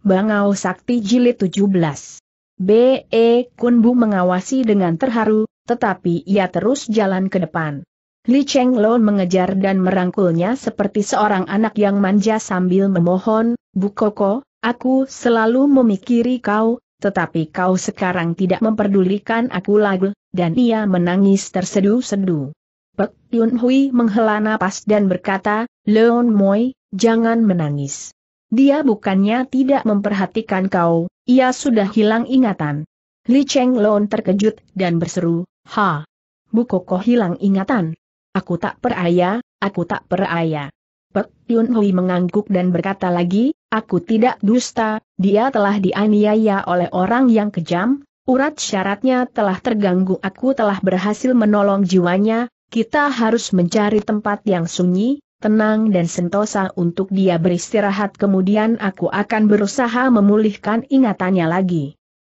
Bangau Sakti Jilid 17. B.E. E. Kunbu mengawasi dengan terharu, tetapi ia terus jalan ke depan. Li Cheng Lo mengejar dan merangkulnya seperti seorang anak yang manja sambil memohon, Bu Koko, aku selalu memikiri kau, tetapi kau sekarang tidak memperdulikan aku lagi, dan ia menangis tersedu-sedu. Pek Yun Hui menghela napas dan berkata, Leon Moi, jangan menangis. Dia bukannya tidak memperhatikan kau, ia sudah hilang ingatan. Li Cheng Lon terkejut dan berseru, Ha! Bu hilang ingatan. Aku tak peraya, aku tak peraya. Pek Yun Hui mengangguk dan berkata lagi, aku tidak dusta, dia telah dianiaya oleh orang yang kejam, urat syaratnya telah terganggu aku telah berhasil menolong jiwanya, kita harus mencari tempat yang sunyi, tenang dan sentosa untuk dia beristirahat kemudian aku akan berusaha memulihkan ingatannya lagi.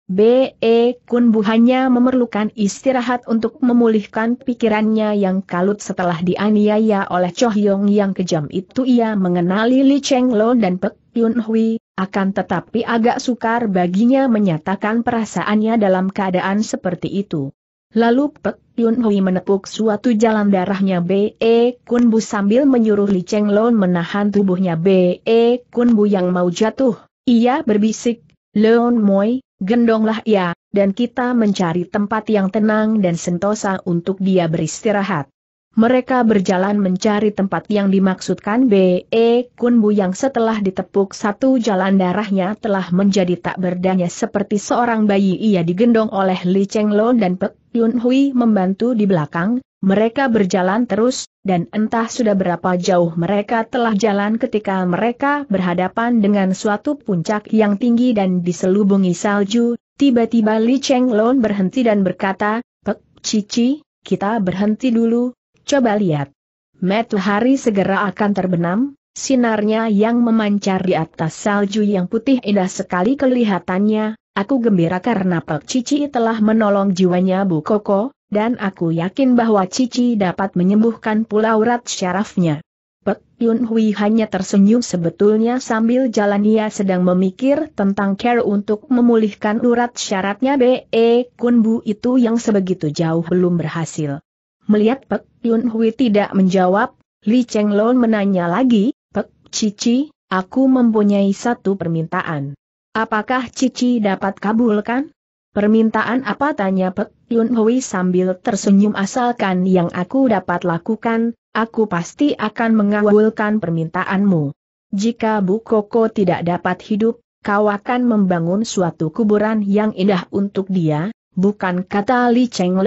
B.E. Kun Bu hanya memerlukan istirahat untuk memulihkan pikirannya yang kalut setelah dianiaya oleh Cho Hyong yang kejam itu ia mengenali Li Cheng Lo dan Pek Yun Hui, akan tetapi agak sukar baginya menyatakan perasaannya dalam keadaan seperti itu. Lalu Pek Yun Hui menepuk suatu jalan darahnya B.E. E Kun Bu sambil menyuruh Li Cheng Lon menahan tubuhnya B.E. E Kun Bu yang mau jatuh. Ia berbisik, Leon Moi, gendonglah ia, dan kita mencari tempat yang tenang dan sentosa untuk dia beristirahat mereka berjalan mencari tempat yang dimaksudkan B.E. Kunbu yang setelah ditepuk satu jalan darahnya telah menjadi tak berdaya seperti seorang bayi ia digendong oleh Li Cheng Lo dan Pek Yun Hui membantu di belakang, mereka berjalan terus, dan entah sudah berapa jauh mereka telah jalan ketika mereka berhadapan dengan suatu puncak yang tinggi dan diselubungi salju, tiba-tiba Li Cheng Lon berhenti dan berkata, Pek Cici, kita berhenti dulu, Coba lihat. Matahari segera akan terbenam, sinarnya yang memancar di atas salju yang putih indah sekali kelihatannya, aku gembira karena Pak Cici telah menolong jiwanya Bu Koko, dan aku yakin bahwa Cici dapat menyembuhkan pula urat syarafnya. Pek Yun Hui hanya tersenyum sebetulnya sambil jalan ia sedang memikir tentang care untuk memulihkan urat syaratnya B.E. Kun Bu itu yang sebegitu jauh belum berhasil. Melihat Pek Yun Hui tidak menjawab, Li Cheng menanya lagi, Pek Cici, aku mempunyai satu permintaan. Apakah Cici dapat kabulkan? Permintaan apa tanya Pek Yun Hui sambil tersenyum asalkan yang aku dapat lakukan, aku pasti akan mengabulkan permintaanmu. Jika Bu Koko tidak dapat hidup, kau akan membangun suatu kuburan yang indah untuk dia, bukan kata Li Cheng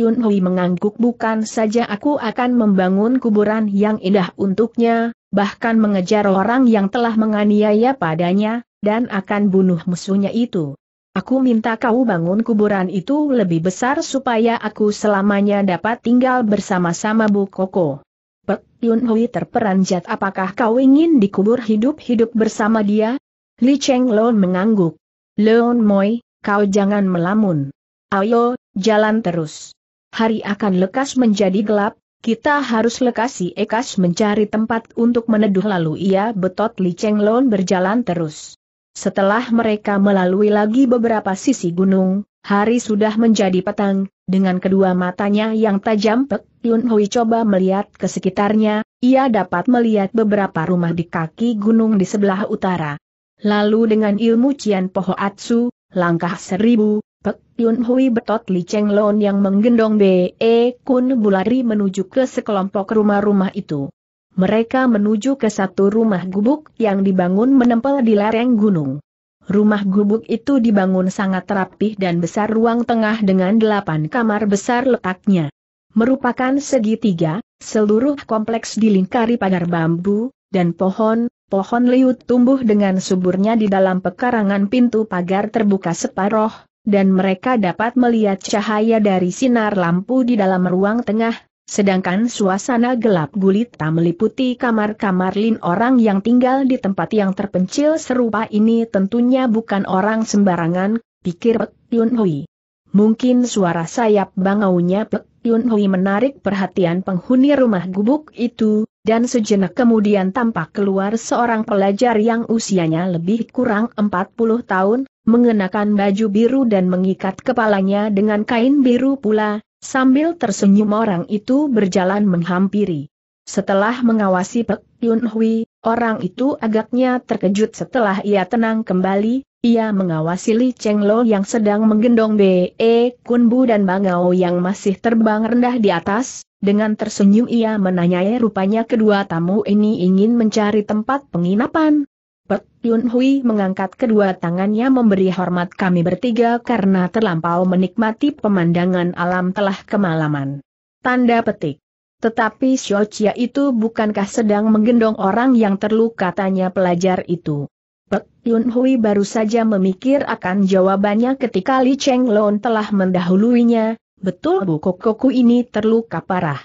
Yun Hui mengangguk bukan saja aku akan membangun kuburan yang indah untuknya, bahkan mengejar orang yang telah menganiaya padanya, dan akan bunuh musuhnya itu. Aku minta kau bangun kuburan itu lebih besar supaya aku selamanya dapat tinggal bersama-sama Bu Koko. Pek Yun Hui terperanjat apakah kau ingin dikubur hidup-hidup bersama dia? Li Cheng Lon mengangguk. Leon Moi, kau jangan melamun. Ayo, jalan terus hari akan lekas menjadi gelap, kita harus lekasi ekas mencari tempat untuk meneduh lalu ia betot Li Cheng Lon berjalan terus. Setelah mereka melalui lagi beberapa sisi gunung, hari sudah menjadi petang, dengan kedua matanya yang tajam Pek Yun Hui coba melihat ke sekitarnya, ia dapat melihat beberapa rumah di kaki gunung di sebelah utara. Lalu dengan ilmu Cian Poho Atsu, langkah seribu, Tiun Hui betot Li Cheng Lon yang menggendong B.E. E Kun Bulari menuju ke sekelompok rumah-rumah itu. Mereka menuju ke satu rumah gubuk yang dibangun menempel di lereng gunung. Rumah gubuk itu dibangun sangat rapih dan besar ruang tengah dengan delapan kamar besar letaknya. Merupakan segitiga, seluruh kompleks dilingkari pagar bambu, dan pohon, pohon liut tumbuh dengan suburnya di dalam pekarangan pintu pagar terbuka separoh, dan mereka dapat melihat cahaya dari sinar lampu di dalam ruang tengah, sedangkan suasana gelap gulita meliputi kamar-kamar lin orang yang tinggal di tempat yang terpencil serupa ini tentunya bukan orang sembarangan, pikir Pek Yun Hui. Mungkin suara sayap bangaunya Pek Yun Hui menarik perhatian penghuni rumah gubuk itu, dan sejenak kemudian tampak keluar seorang pelajar yang usianya lebih kurang 40 tahun, mengenakan baju biru dan mengikat kepalanya dengan kain biru pula, sambil tersenyum orang itu berjalan menghampiri. Setelah mengawasi Pek Yun Hui, Orang itu agaknya terkejut setelah ia tenang kembali, ia mengawasi Li Cheng Lo yang sedang menggendong B.E. E Kunbu dan Bangau yang masih terbang rendah di atas, dengan tersenyum ia menanyai rupanya kedua tamu ini ingin mencari tempat penginapan. Pek Yun Hui mengangkat kedua tangannya memberi hormat kami bertiga karena terlampau menikmati pemandangan alam telah kemalaman. Tanda petik. Tetapi Xiaochia itu bukankah sedang menggendong orang yang terluka tanya pelajar itu. Pek Yun Hui baru saja memikir akan jawabannya ketika Li Cheng Lon telah mendahuluinya, betul Bu Kokoku ini terluka parah.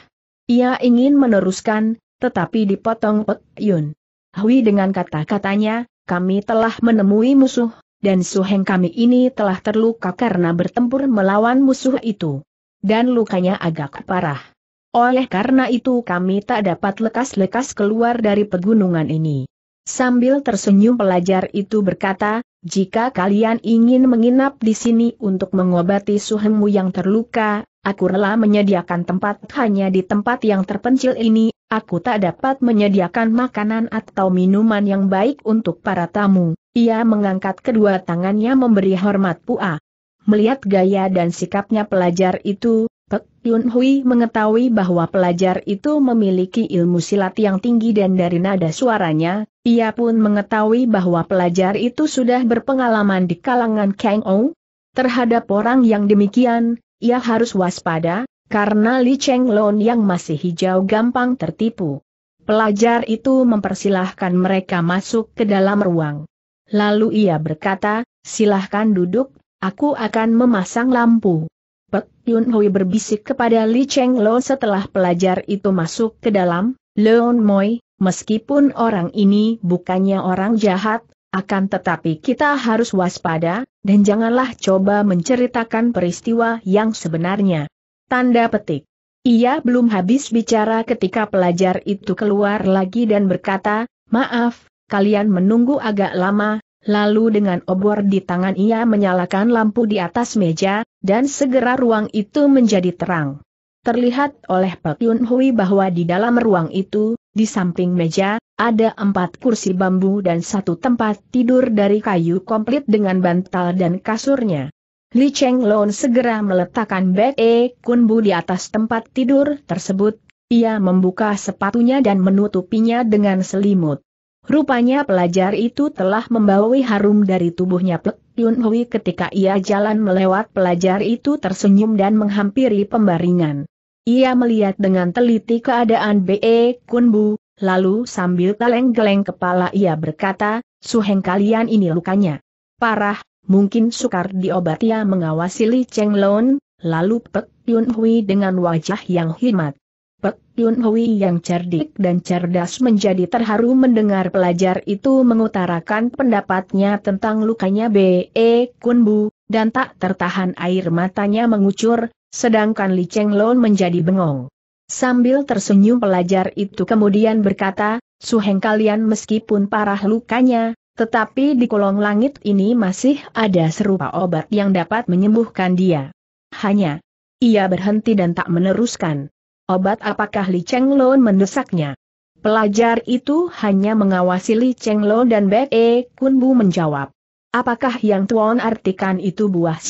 Ia ingin meneruskan, tetapi dipotong Pek Yun Hui dengan kata-katanya, kami telah menemui musuh, dan suheng kami ini telah terluka karena bertempur melawan musuh itu. Dan lukanya agak parah. Oleh karena itu kami tak dapat lekas-lekas keluar dari pegunungan ini. Sambil tersenyum pelajar itu berkata, jika kalian ingin menginap di sini untuk mengobati suhemu yang terluka, aku rela menyediakan tempat hanya di tempat yang terpencil ini, aku tak dapat menyediakan makanan atau minuman yang baik untuk para tamu. Ia mengangkat kedua tangannya memberi hormat Pua. Melihat gaya dan sikapnya pelajar itu, Pek Yun Hui mengetahui bahwa pelajar itu memiliki ilmu silat yang tinggi dan dari nada suaranya, ia pun mengetahui bahwa pelajar itu sudah berpengalaman di kalangan Kang Ou. Terhadap orang yang demikian, ia harus waspada, karena Li Cheng Lon yang masih hijau gampang tertipu. Pelajar itu mempersilahkan mereka masuk ke dalam ruang. Lalu ia berkata, silahkan duduk, aku akan memasang lampu. Pek Yun Hui berbisik kepada Li Cheng Lo setelah pelajar itu masuk ke dalam, Leon Moi, meskipun orang ini bukannya orang jahat, akan tetapi kita harus waspada, dan janganlah coba menceritakan peristiwa yang sebenarnya. Tanda petik. Ia belum habis bicara ketika pelajar itu keluar lagi dan berkata, maaf, kalian menunggu agak lama, Lalu dengan obor di tangan ia menyalakan lampu di atas meja, dan segera ruang itu menjadi terang. Terlihat oleh Pak Yun Hui bahwa di dalam ruang itu, di samping meja, ada empat kursi bambu dan satu tempat tidur dari kayu komplit dengan bantal dan kasurnya. Li Cheng Lon segera meletakkan Bek E Bu di atas tempat tidur tersebut, ia membuka sepatunya dan menutupinya dengan selimut. Rupanya pelajar itu telah membawa harum dari tubuhnya Pek Yun Hui ketika ia jalan melewat pelajar itu tersenyum dan menghampiri pembaringan. Ia melihat dengan teliti keadaan B.E. Kunbu, lalu sambil geleng-geleng kepala ia berkata, Suheng kalian ini lukanya. Parah, mungkin sukar diobati ia mengawasi Li Cheng Lon, lalu Pek Yun Hui dengan wajah yang himat. Yun Hui yang cerdik dan cerdas menjadi terharu mendengar pelajar itu mengutarakan pendapatnya tentang lukanya B.E. Kunbu, dan tak tertahan air matanya mengucur, sedangkan Li Cheng Lon menjadi bengong. Sambil tersenyum pelajar itu kemudian berkata, Suheng kalian meskipun parah lukanya, tetapi di kolong langit ini masih ada serupa obat yang dapat menyembuhkan dia. Hanya, ia berhenti dan tak meneruskan. Obat apakah Li Lo mendesaknya? Pelajar itu hanya mengawasi Li Lo dan Bek E Kunbu menjawab. Apakah yang Tuan artikan itu buah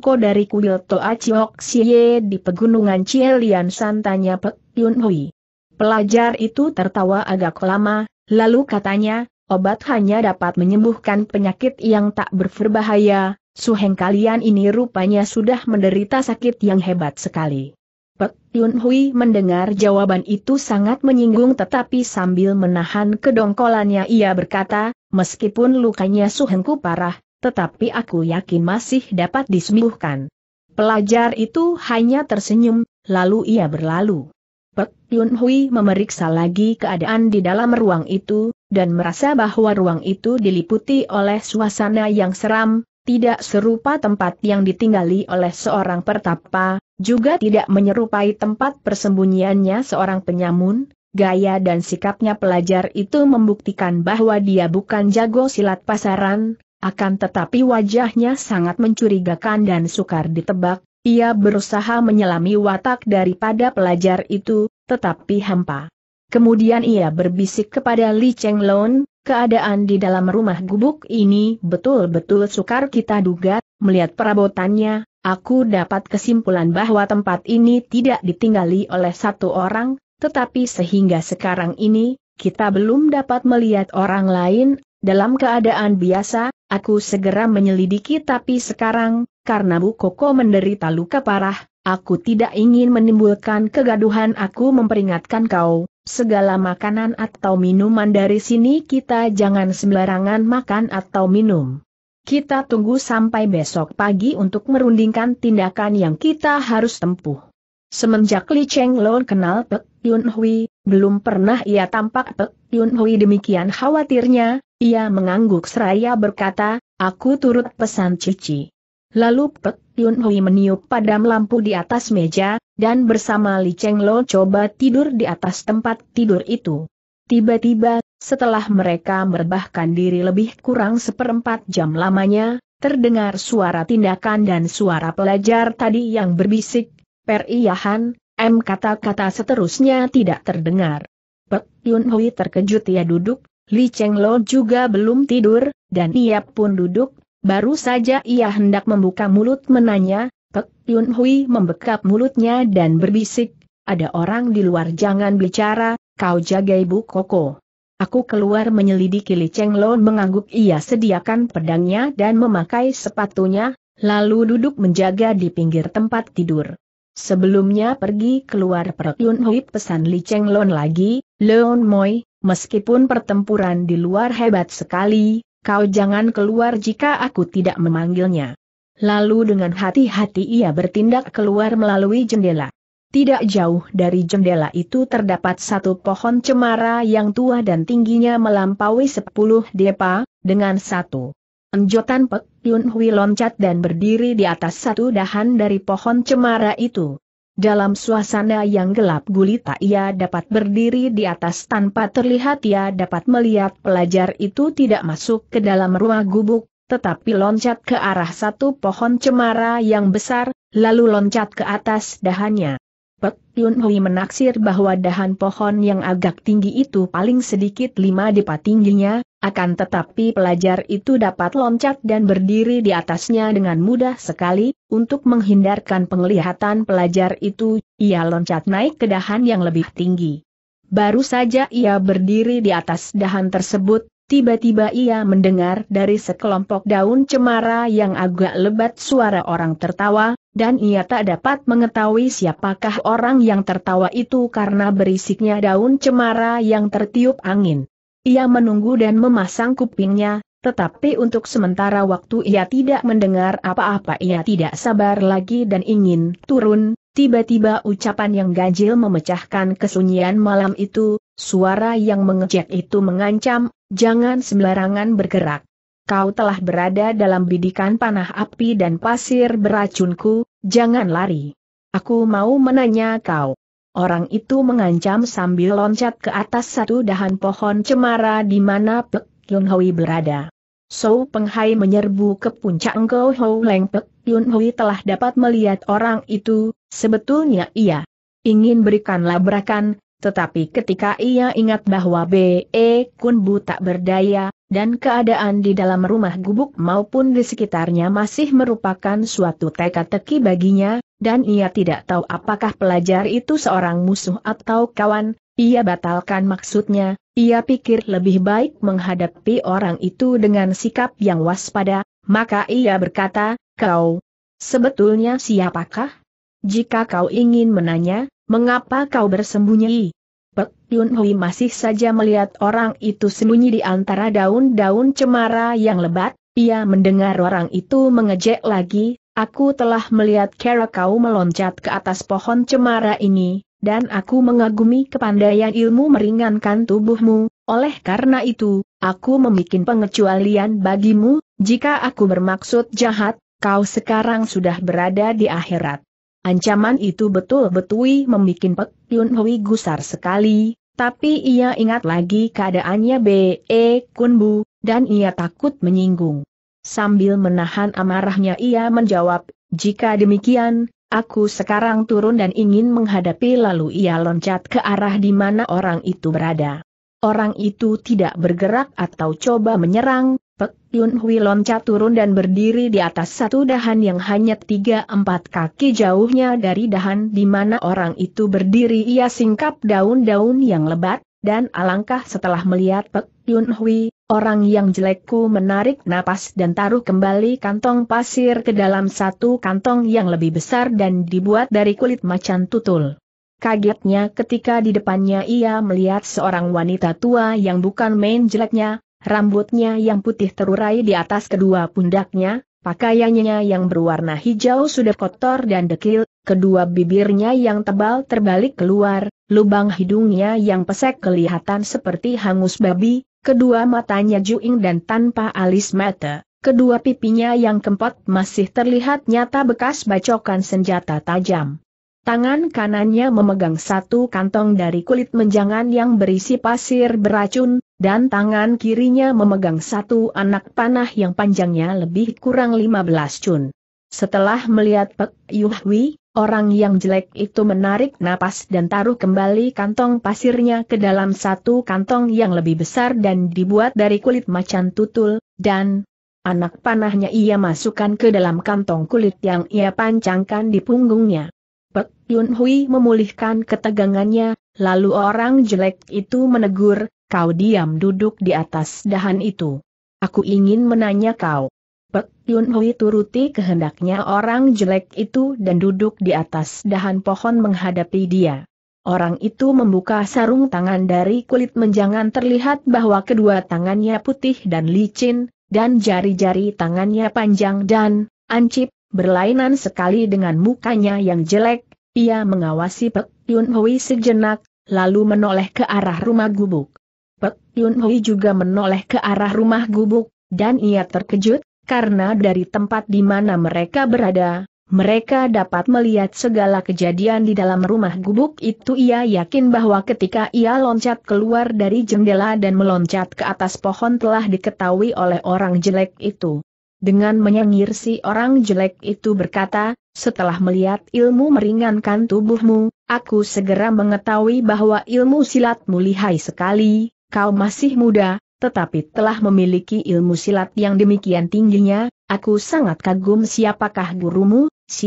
Ko dari kuil Toa Chiok Xie di pegunungan Cielian Santanya Pek Yun Hui? Pelajar itu tertawa agak lama, lalu katanya, obat hanya dapat menyembuhkan penyakit yang tak berberbahaya, suheng kalian ini rupanya sudah menderita sakit yang hebat sekali. Pek Yun Hui mendengar jawaban itu sangat menyinggung tetapi sambil menahan kedongkolannya ia berkata, meskipun lukanya suhengku parah, tetapi aku yakin masih dapat disembuhkan. Pelajar itu hanya tersenyum, lalu ia berlalu. Pek Yun Hui memeriksa lagi keadaan di dalam ruang itu, dan merasa bahwa ruang itu diliputi oleh suasana yang seram, tidak serupa tempat yang ditinggali oleh seorang pertapa, juga tidak menyerupai tempat persembunyiannya seorang penyamun, gaya dan sikapnya pelajar itu membuktikan bahwa dia bukan jago silat pasaran, akan tetapi wajahnya sangat mencurigakan dan sukar ditebak, ia berusaha menyelami watak daripada pelajar itu, tetapi hampa. Kemudian ia berbisik kepada Li Cheng Lon, keadaan di dalam rumah gubuk ini betul-betul sukar kita duga, melihat perabotannya, aku dapat kesimpulan bahwa tempat ini tidak ditinggali oleh satu orang, tetapi sehingga sekarang ini, kita belum dapat melihat orang lain, dalam keadaan biasa, aku segera menyelidiki tapi sekarang, karena Bu Koko menderita luka parah, aku tidak ingin menimbulkan kegaduhan aku memperingatkan kau, segala makanan atau minuman dari sini kita jangan sembarangan makan atau minum. Kita tunggu sampai besok pagi untuk merundingkan tindakan yang kita harus tempuh. Semenjak Li Cheng Lon kenal Pek Yun Hui, belum pernah ia tampak Pek Yun Hui demikian khawatirnya, ia mengangguk seraya berkata, aku turut pesan Cici. Lalu Pek Yun Hui meniup padam lampu di atas meja, dan bersama Li Cheng Lo coba tidur di atas tempat tidur itu. Tiba-tiba, setelah mereka merebahkan diri lebih kurang seperempat jam lamanya, terdengar suara tindakan dan suara pelajar tadi yang berbisik, periyahan, M kata-kata seterusnya tidak terdengar. Pek Yun Hui terkejut ia duduk, Li Cheng Lo juga belum tidur, dan ia pun duduk, Baru saja ia hendak membuka mulut menanya, Pek Yun Hui membekap mulutnya dan berbisik, ada orang di luar jangan bicara, kau jaga ibu koko. Aku keluar menyelidiki Li Cheng Lo mengangguk ia sediakan pedangnya dan memakai sepatunya, lalu duduk menjaga di pinggir tempat tidur. Sebelumnya pergi keluar Pek Yun Hui pesan Li Cheng Lo lagi, Leon Moi, meskipun pertempuran di luar hebat sekali, kau jangan keluar jika aku tidak memanggilnya. Lalu dengan hati-hati ia bertindak keluar melalui jendela. Tidak jauh dari jendela itu terdapat satu pohon cemara yang tua dan tingginya melampaui sepuluh depa, dengan satu. Enjotan Pek Yun Hui loncat dan berdiri di atas satu dahan dari pohon cemara itu. Dalam suasana yang gelap gulita ia dapat berdiri di atas tanpa terlihat ia dapat melihat pelajar itu tidak masuk ke dalam rumah gubuk, tetapi loncat ke arah satu pohon cemara yang besar, lalu loncat ke atas dahannya. Pek Yun Hui menaksir bahwa dahan pohon yang agak tinggi itu paling sedikit lima depa tingginya, akan tetapi pelajar itu dapat loncat dan berdiri di atasnya dengan mudah sekali, untuk menghindarkan penglihatan pelajar itu, ia loncat naik ke dahan yang lebih tinggi. Baru saja ia berdiri di atas dahan tersebut, tiba-tiba ia mendengar dari sekelompok daun cemara yang agak lebat suara orang tertawa, dan ia tak dapat mengetahui siapakah orang yang tertawa itu karena berisiknya daun cemara yang tertiup angin. Ia menunggu dan memasang kupingnya, tetapi untuk sementara waktu ia tidak mendengar apa-apa ia tidak sabar lagi dan ingin turun, tiba-tiba ucapan yang ganjil memecahkan kesunyian malam itu, suara yang mengejek itu mengancam, jangan sembarangan bergerak kau telah berada dalam bidikan panah api dan pasir beracunku, jangan lari. Aku mau menanya kau, Orang itu mengancam sambil loncat ke atas satu dahan pohon cemara di mana Pek Yun Hui berada. So Penghai menyerbu ke puncak Engkau Hou Leng Pek Yun Hui telah dapat melihat orang itu, sebetulnya ia ingin berikan labrakan, tetapi ketika ia ingat bahwa B.E. Kunbu tak berdaya, dan keadaan di dalam rumah gubuk maupun di sekitarnya masih merupakan suatu teka-teki baginya, dan ia tidak tahu apakah pelajar itu seorang musuh atau kawan, ia batalkan maksudnya, ia pikir lebih baik menghadapi orang itu dengan sikap yang waspada, maka ia berkata, kau, sebetulnya siapakah? Jika kau ingin menanya, Mengapa kau bersembunyi? Pek Yun Hui masih saja melihat orang itu sembunyi di antara daun-daun cemara yang lebat, ia mendengar orang itu mengejek lagi, aku telah melihat kera kau meloncat ke atas pohon cemara ini, dan aku mengagumi kepandaian ilmu meringankan tubuhmu, oleh karena itu, aku membuat pengecualian bagimu, jika aku bermaksud jahat, kau sekarang sudah berada di akhirat. Ancaman itu betul-betul membuat Pek Yun Hui gusar sekali, tapi ia ingat lagi keadaannya B.E. E Kun dan ia takut menyinggung. Sambil menahan amarahnya ia menjawab, jika demikian, aku sekarang turun dan ingin menghadapi lalu ia loncat ke arah di mana orang itu berada. Orang itu tidak bergerak atau coba menyerang, Pek Yun Hui loncat turun dan berdiri di atas satu dahan yang hanya tiga empat kaki jauhnya dari dahan di mana orang itu berdiri ia singkap daun-daun yang lebat, dan alangkah setelah melihat Pek Yun Hui, orang yang jelekku menarik napas dan taruh kembali kantong pasir ke dalam satu kantong yang lebih besar dan dibuat dari kulit macan tutul. Kagetnya ketika di depannya ia melihat seorang wanita tua yang bukan main jeleknya, Rambutnya yang putih terurai di atas kedua pundaknya, pakaiannya yang berwarna hijau sudah kotor dan dekil, kedua bibirnya yang tebal terbalik keluar, lubang hidungnya yang pesek kelihatan seperti hangus babi, kedua matanya juing dan tanpa alis mata. Kedua pipinya yang kempot masih terlihat nyata bekas bacokan senjata tajam. Tangan kanannya memegang satu kantong dari kulit menjangan yang berisi pasir beracun, dan tangan kirinya memegang satu anak panah yang panjangnya lebih kurang 15 cun. Setelah melihat Pek Yuhwi, orang yang jelek itu menarik napas dan taruh kembali kantong pasirnya ke dalam satu kantong yang lebih besar dan dibuat dari kulit macan tutul, dan anak panahnya ia masukkan ke dalam kantong kulit yang ia pancangkan di punggungnya. Pek Yun Hui memulihkan ketegangannya, lalu orang jelek itu menegur, Kau diam duduk di atas dahan itu. Aku ingin menanya kau. Pek Yun Hui turuti kehendaknya orang jelek itu dan duduk di atas dahan pohon menghadapi dia. Orang itu membuka sarung tangan dari kulit menjangan terlihat bahwa kedua tangannya putih dan licin, dan jari-jari tangannya panjang dan ancip, berlainan sekali dengan mukanya yang jelek. Ia mengawasi Pek Yun Hui sejenak, lalu menoleh ke arah rumah gubuk. Pek Yun Hui juga menoleh ke arah rumah gubuk, dan ia terkejut, karena dari tempat di mana mereka berada, mereka dapat melihat segala kejadian di dalam rumah gubuk itu ia yakin bahwa ketika ia loncat keluar dari jendela dan meloncat ke atas pohon telah diketahui oleh orang jelek itu. Dengan menyengir si orang jelek itu berkata, setelah melihat ilmu meringankan tubuhmu, aku segera mengetahui bahwa ilmu silatmu lihai sekali, kau masih muda, tetapi telah memiliki ilmu silat yang demikian tingginya, aku sangat kagum siapakah gurumu, Si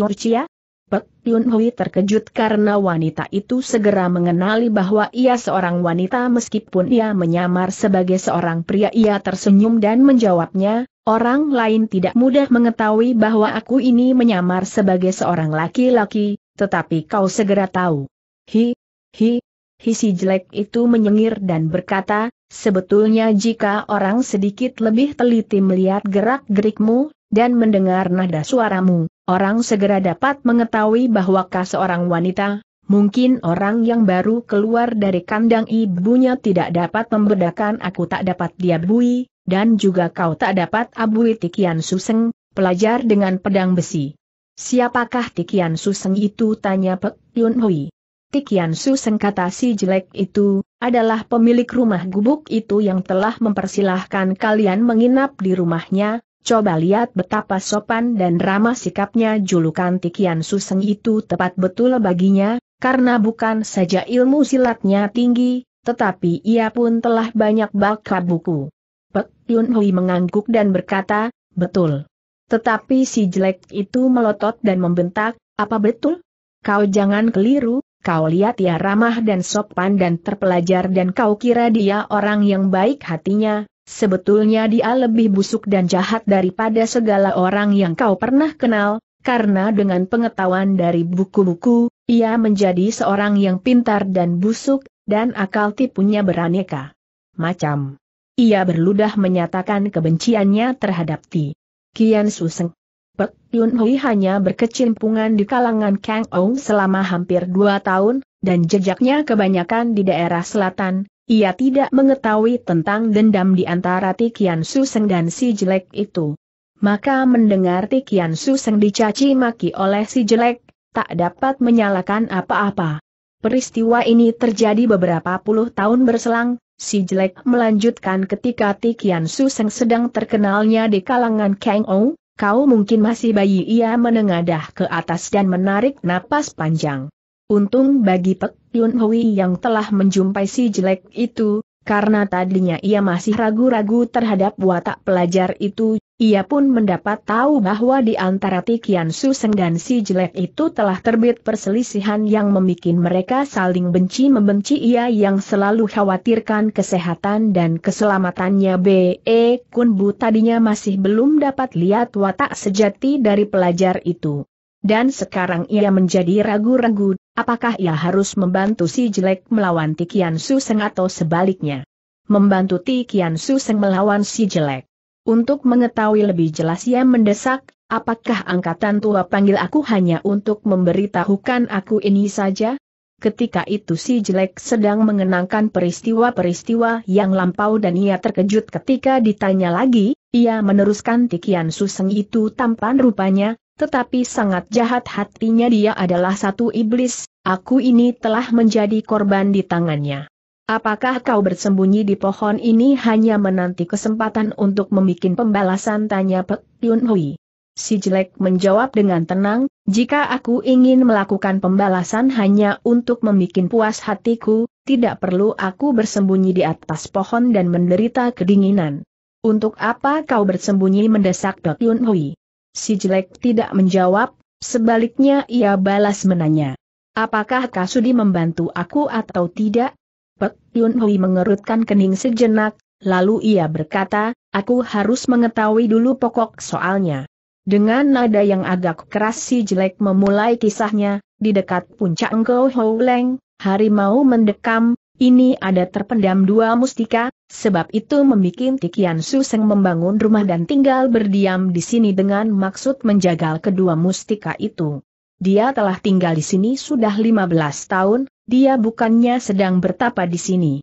Pek Yun Hui terkejut karena wanita itu segera mengenali bahwa ia seorang wanita meskipun ia menyamar sebagai seorang pria ia tersenyum dan menjawabnya, orang lain tidak mudah mengetahui bahwa aku ini menyamar sebagai seorang laki-laki, tetapi kau segera tahu. Hi, hi, Hisi jelek itu menyengir dan berkata, sebetulnya jika orang sedikit lebih teliti melihat gerak-gerikmu, dan mendengar nada suaramu, orang segera dapat mengetahui bahwa bahwakah seorang wanita, mungkin orang yang baru keluar dari kandang ibunya tidak dapat membedakan aku tak dapat diabui, dan juga kau tak dapat abui Tikian Suseng, pelajar dengan pedang besi. Siapakah Tikian Suseng itu tanya Pek Yun Hui. Tikian Su sengkata si jelek itu, adalah pemilik rumah gubuk itu yang telah mempersilahkan kalian menginap di rumahnya, coba lihat betapa sopan dan ramah sikapnya julukan Tikian Su Seng itu tepat betul baginya, karena bukan saja ilmu silatnya tinggi, tetapi ia pun telah banyak baka buku. Pek Yun Hui mengangguk dan berkata, betul. Tetapi si jelek itu melotot dan membentak, apa betul? Kau jangan keliru, Kau lihat ya ramah dan sopan dan terpelajar dan kau kira dia orang yang baik hatinya, sebetulnya dia lebih busuk dan jahat daripada segala orang yang kau pernah kenal, karena dengan pengetahuan dari buku-buku, ia menjadi seorang yang pintar dan busuk, dan akal tipunya beraneka macam. Ia berludah menyatakan kebenciannya terhadap Ti. Kian Suseng. Pek Yun Hui hanya berkecimpungan di kalangan Kang Ou selama hampir dua tahun, dan jejaknya kebanyakan di daerah selatan. Ia tidak mengetahui tentang dendam di antara Tikian Suseng dan si jelek itu. Maka mendengar Tikian Suseng dicaci maki oleh si jelek, tak dapat menyalakan apa-apa. Peristiwa ini terjadi beberapa puluh tahun berselang, si jelek melanjutkan ketika Tikian Suseng sedang terkenalnya di kalangan Kang Ou, Kau mungkin masih bayi ia menengadah ke atas dan menarik napas panjang. Untung bagi Pek Yun Hui yang telah menjumpai si jelek itu, karena tadinya ia masih ragu-ragu terhadap watak pelajar itu, ia pun mendapat tahu bahwa di antara Tikian Suseng dan si jelek itu telah terbit perselisihan yang membuat mereka saling benci membenci ia yang selalu khawatirkan kesehatan dan keselamatannya B.E. Kunbu tadinya masih belum dapat lihat watak sejati dari pelajar itu. Dan sekarang ia menjadi ragu-ragu, apakah ia harus membantu si jelek melawan Tikian Suseng atau sebaliknya. Membantu Tikian Suseng melawan si jelek. Untuk mengetahui lebih jelas ia mendesak, apakah angkatan tua panggil aku hanya untuk memberitahukan aku ini saja? Ketika itu si jelek sedang mengenangkan peristiwa-peristiwa yang lampau dan ia terkejut ketika ditanya lagi, ia meneruskan tikian suseng itu tampan rupanya, tetapi sangat jahat hatinya dia adalah satu iblis, aku ini telah menjadi korban di tangannya. Apakah kau bersembunyi di pohon ini hanya menanti kesempatan untuk membuat pembalasan tanya Pek Yun Hui? Si jelek menjawab dengan tenang, jika aku ingin melakukan pembalasan hanya untuk membuat puas hatiku, tidak perlu aku bersembunyi di atas pohon dan menderita kedinginan. Untuk apa kau bersembunyi mendesak Dok Yun Hui? Si jelek tidak menjawab, sebaliknya ia balas menanya. Apakah Kasudi membantu aku atau tidak? Pek Yun Hui mengerutkan kening sejenak, lalu ia berkata, aku harus mengetahui dulu pokok soalnya. Dengan nada yang agak keras si jelek memulai kisahnya, di dekat puncak Engkau Leng, harimau mendekam, ini ada terpendam dua mustika, sebab itu membuat Tikian Suseng membangun rumah dan tinggal berdiam di sini dengan maksud menjagal kedua mustika itu. Dia telah tinggal di sini sudah 15 tahun, dia bukannya sedang bertapa di sini.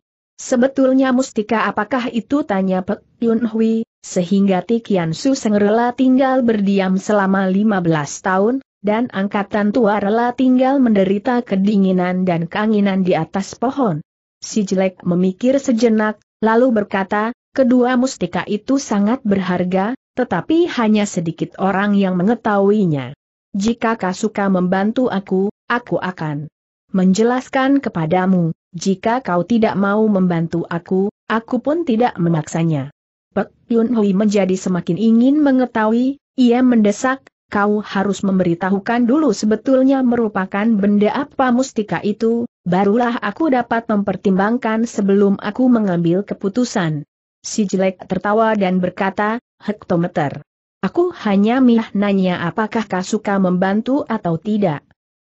Sebetulnya mustika apakah itu tanya Pek Yun Hui, sehingga Tikian Su Seng tinggal berdiam selama 15 tahun, dan angkatan tua rela tinggal menderita kedinginan dan keanginan di atas pohon. Si jelek memikir sejenak, lalu berkata, kedua mustika itu sangat berharga, tetapi hanya sedikit orang yang mengetahuinya. Jika suka membantu aku, aku akan menjelaskan kepadamu, jika kau tidak mau membantu aku, aku pun tidak memaksanya. Pek Yun Hui menjadi semakin ingin mengetahui, ia mendesak, kau harus memberitahukan dulu sebetulnya merupakan benda apa mustika itu, barulah aku dapat mempertimbangkan sebelum aku mengambil keputusan. Si jelek tertawa dan berkata, hektometer. Aku hanya mih nanya apakah kau suka membantu atau tidak.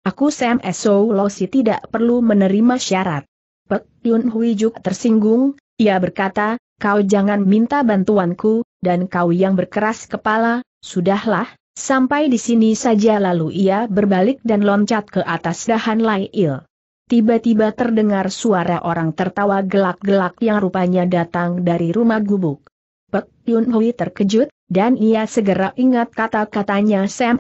Aku Sam Esolosi tidak perlu menerima syarat. Pek Yun Hui juga tersinggung, ia berkata, kau jangan minta bantuanku, dan kau yang berkeras kepala, sudahlah, sampai di sini saja lalu ia berbalik dan loncat ke atas dahan Lai Il. Tiba-tiba terdengar suara orang tertawa gelak-gelak yang rupanya datang dari rumah gubuk. Pek Yun Hui terkejut, dan ia segera ingat kata-katanya Sam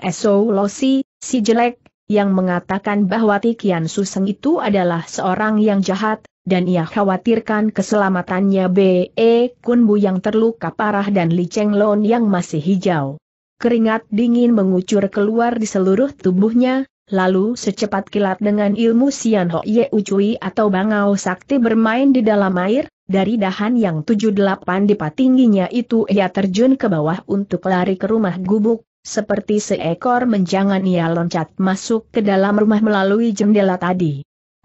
Losi, si jelek, yang mengatakan bahwa Tikian Suseng itu adalah seorang yang jahat, dan ia khawatirkan keselamatannya B.E. Kunbu yang terluka parah dan Li Chenglon yang masih hijau. Keringat dingin mengucur keluar di seluruh tubuhnya, lalu secepat kilat dengan ilmu Sian Ho Ye Ucui atau Bangau Sakti bermain di dalam air, dari dahan yang 78 dipa tingginya itu ia terjun ke bawah untuk lari ke rumah gubuk, seperti seekor menjangan ia loncat masuk ke dalam rumah melalui jendela tadi.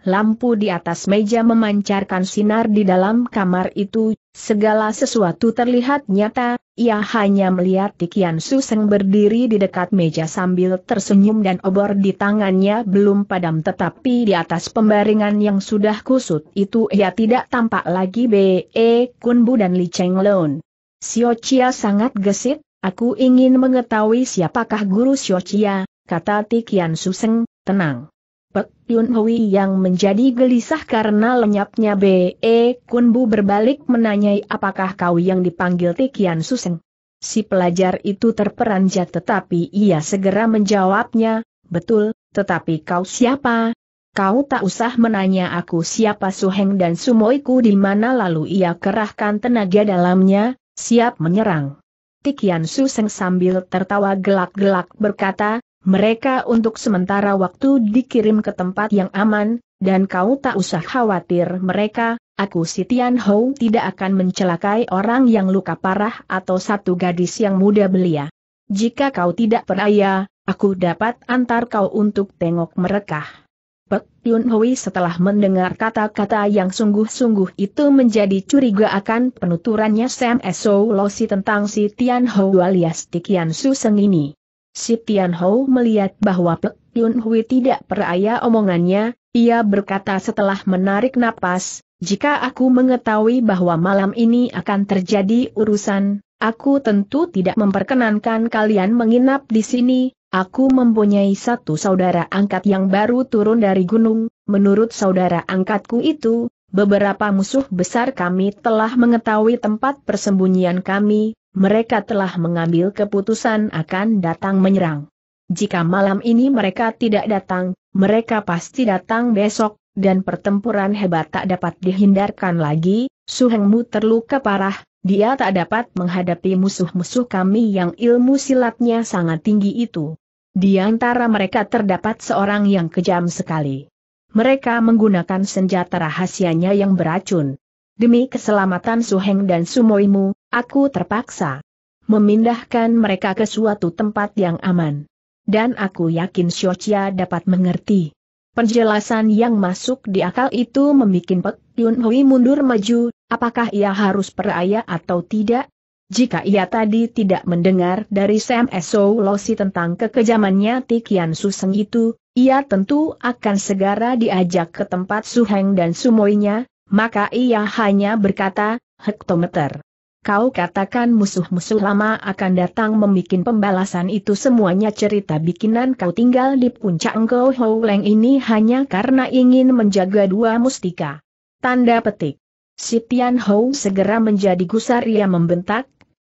Lampu di atas meja memancarkan sinar di dalam kamar itu, segala sesuatu terlihat nyata, ia hanya melihat Tikian Suseng berdiri di dekat meja sambil tersenyum dan obor di tangannya belum padam tetapi di atas pembaringan yang sudah kusut itu ia tidak tampak lagi B.E. Kunbu dan Li Cheng Lun. Sio Chia sangat gesit, Aku ingin mengetahui siapakah guru Xiochia, kata Tikian Suseng, tenang. Pek Yun Hui yang menjadi gelisah karena lenyapnya B.E. E Kunbu berbalik menanyai apakah kau yang dipanggil Tikian Suseng. Si pelajar itu terperanjat tetapi ia segera menjawabnya, betul, tetapi kau siapa? Kau tak usah menanya aku siapa Suheng dan Sumoiku di mana lalu ia kerahkan tenaga dalamnya, siap menyerang. Tikian Suseng sambil tertawa gelak-gelak berkata, mereka untuk sementara waktu dikirim ke tempat yang aman, dan kau tak usah khawatir mereka, aku si Tian Hou tidak akan mencelakai orang yang luka parah atau satu gadis yang muda belia. Jika kau tidak peraya, aku dapat antar kau untuk tengok mereka. Pek Yun Hui setelah mendengar kata-kata yang sungguh-sungguh itu menjadi curiga akan penuturannya Sam Eso Losi tentang si Tian Ho alias Tikian Seng ini. Si Tian Ho melihat bahwa Pek Yun Hui tidak peraya omongannya, ia berkata setelah menarik napas, jika aku mengetahui bahwa malam ini akan terjadi urusan, aku tentu tidak memperkenankan kalian menginap di sini, Aku mempunyai satu saudara angkat yang baru turun dari gunung, menurut saudara angkatku itu, beberapa musuh besar kami telah mengetahui tempat persembunyian kami, mereka telah mengambil keputusan akan datang menyerang. Jika malam ini mereka tidak datang, mereka pasti datang besok, dan pertempuran hebat tak dapat dihindarkan lagi, Suhengmu terluka parah, dia tak dapat menghadapi musuh-musuh kami yang ilmu silatnya sangat tinggi itu. Di antara mereka terdapat seorang yang kejam sekali. Mereka menggunakan senjata rahasianya yang beracun. Demi keselamatan Suheng dan Sumoimu, aku terpaksa memindahkan mereka ke suatu tempat yang aman. Dan aku yakin Xiao dapat mengerti. Penjelasan yang masuk di akal itu membuat Pek Yun Hui mundur maju, apakah ia harus peraya atau tidak? Jika ia tadi tidak mendengar dari Sam Eso Losi tentang kekejamannya Tikian Suseng itu, ia tentu akan segera diajak ke tempat Suheng dan Sumoinya, maka ia hanya berkata, hektometer. Kau katakan musuh-musuh lama akan datang membuat pembalasan itu semuanya cerita bikinan kau tinggal di puncak engkau Hou Leng ini hanya karena ingin menjaga dua mustika. Tanda petik. Si Tian Hou segera menjadi gusar ia membentak,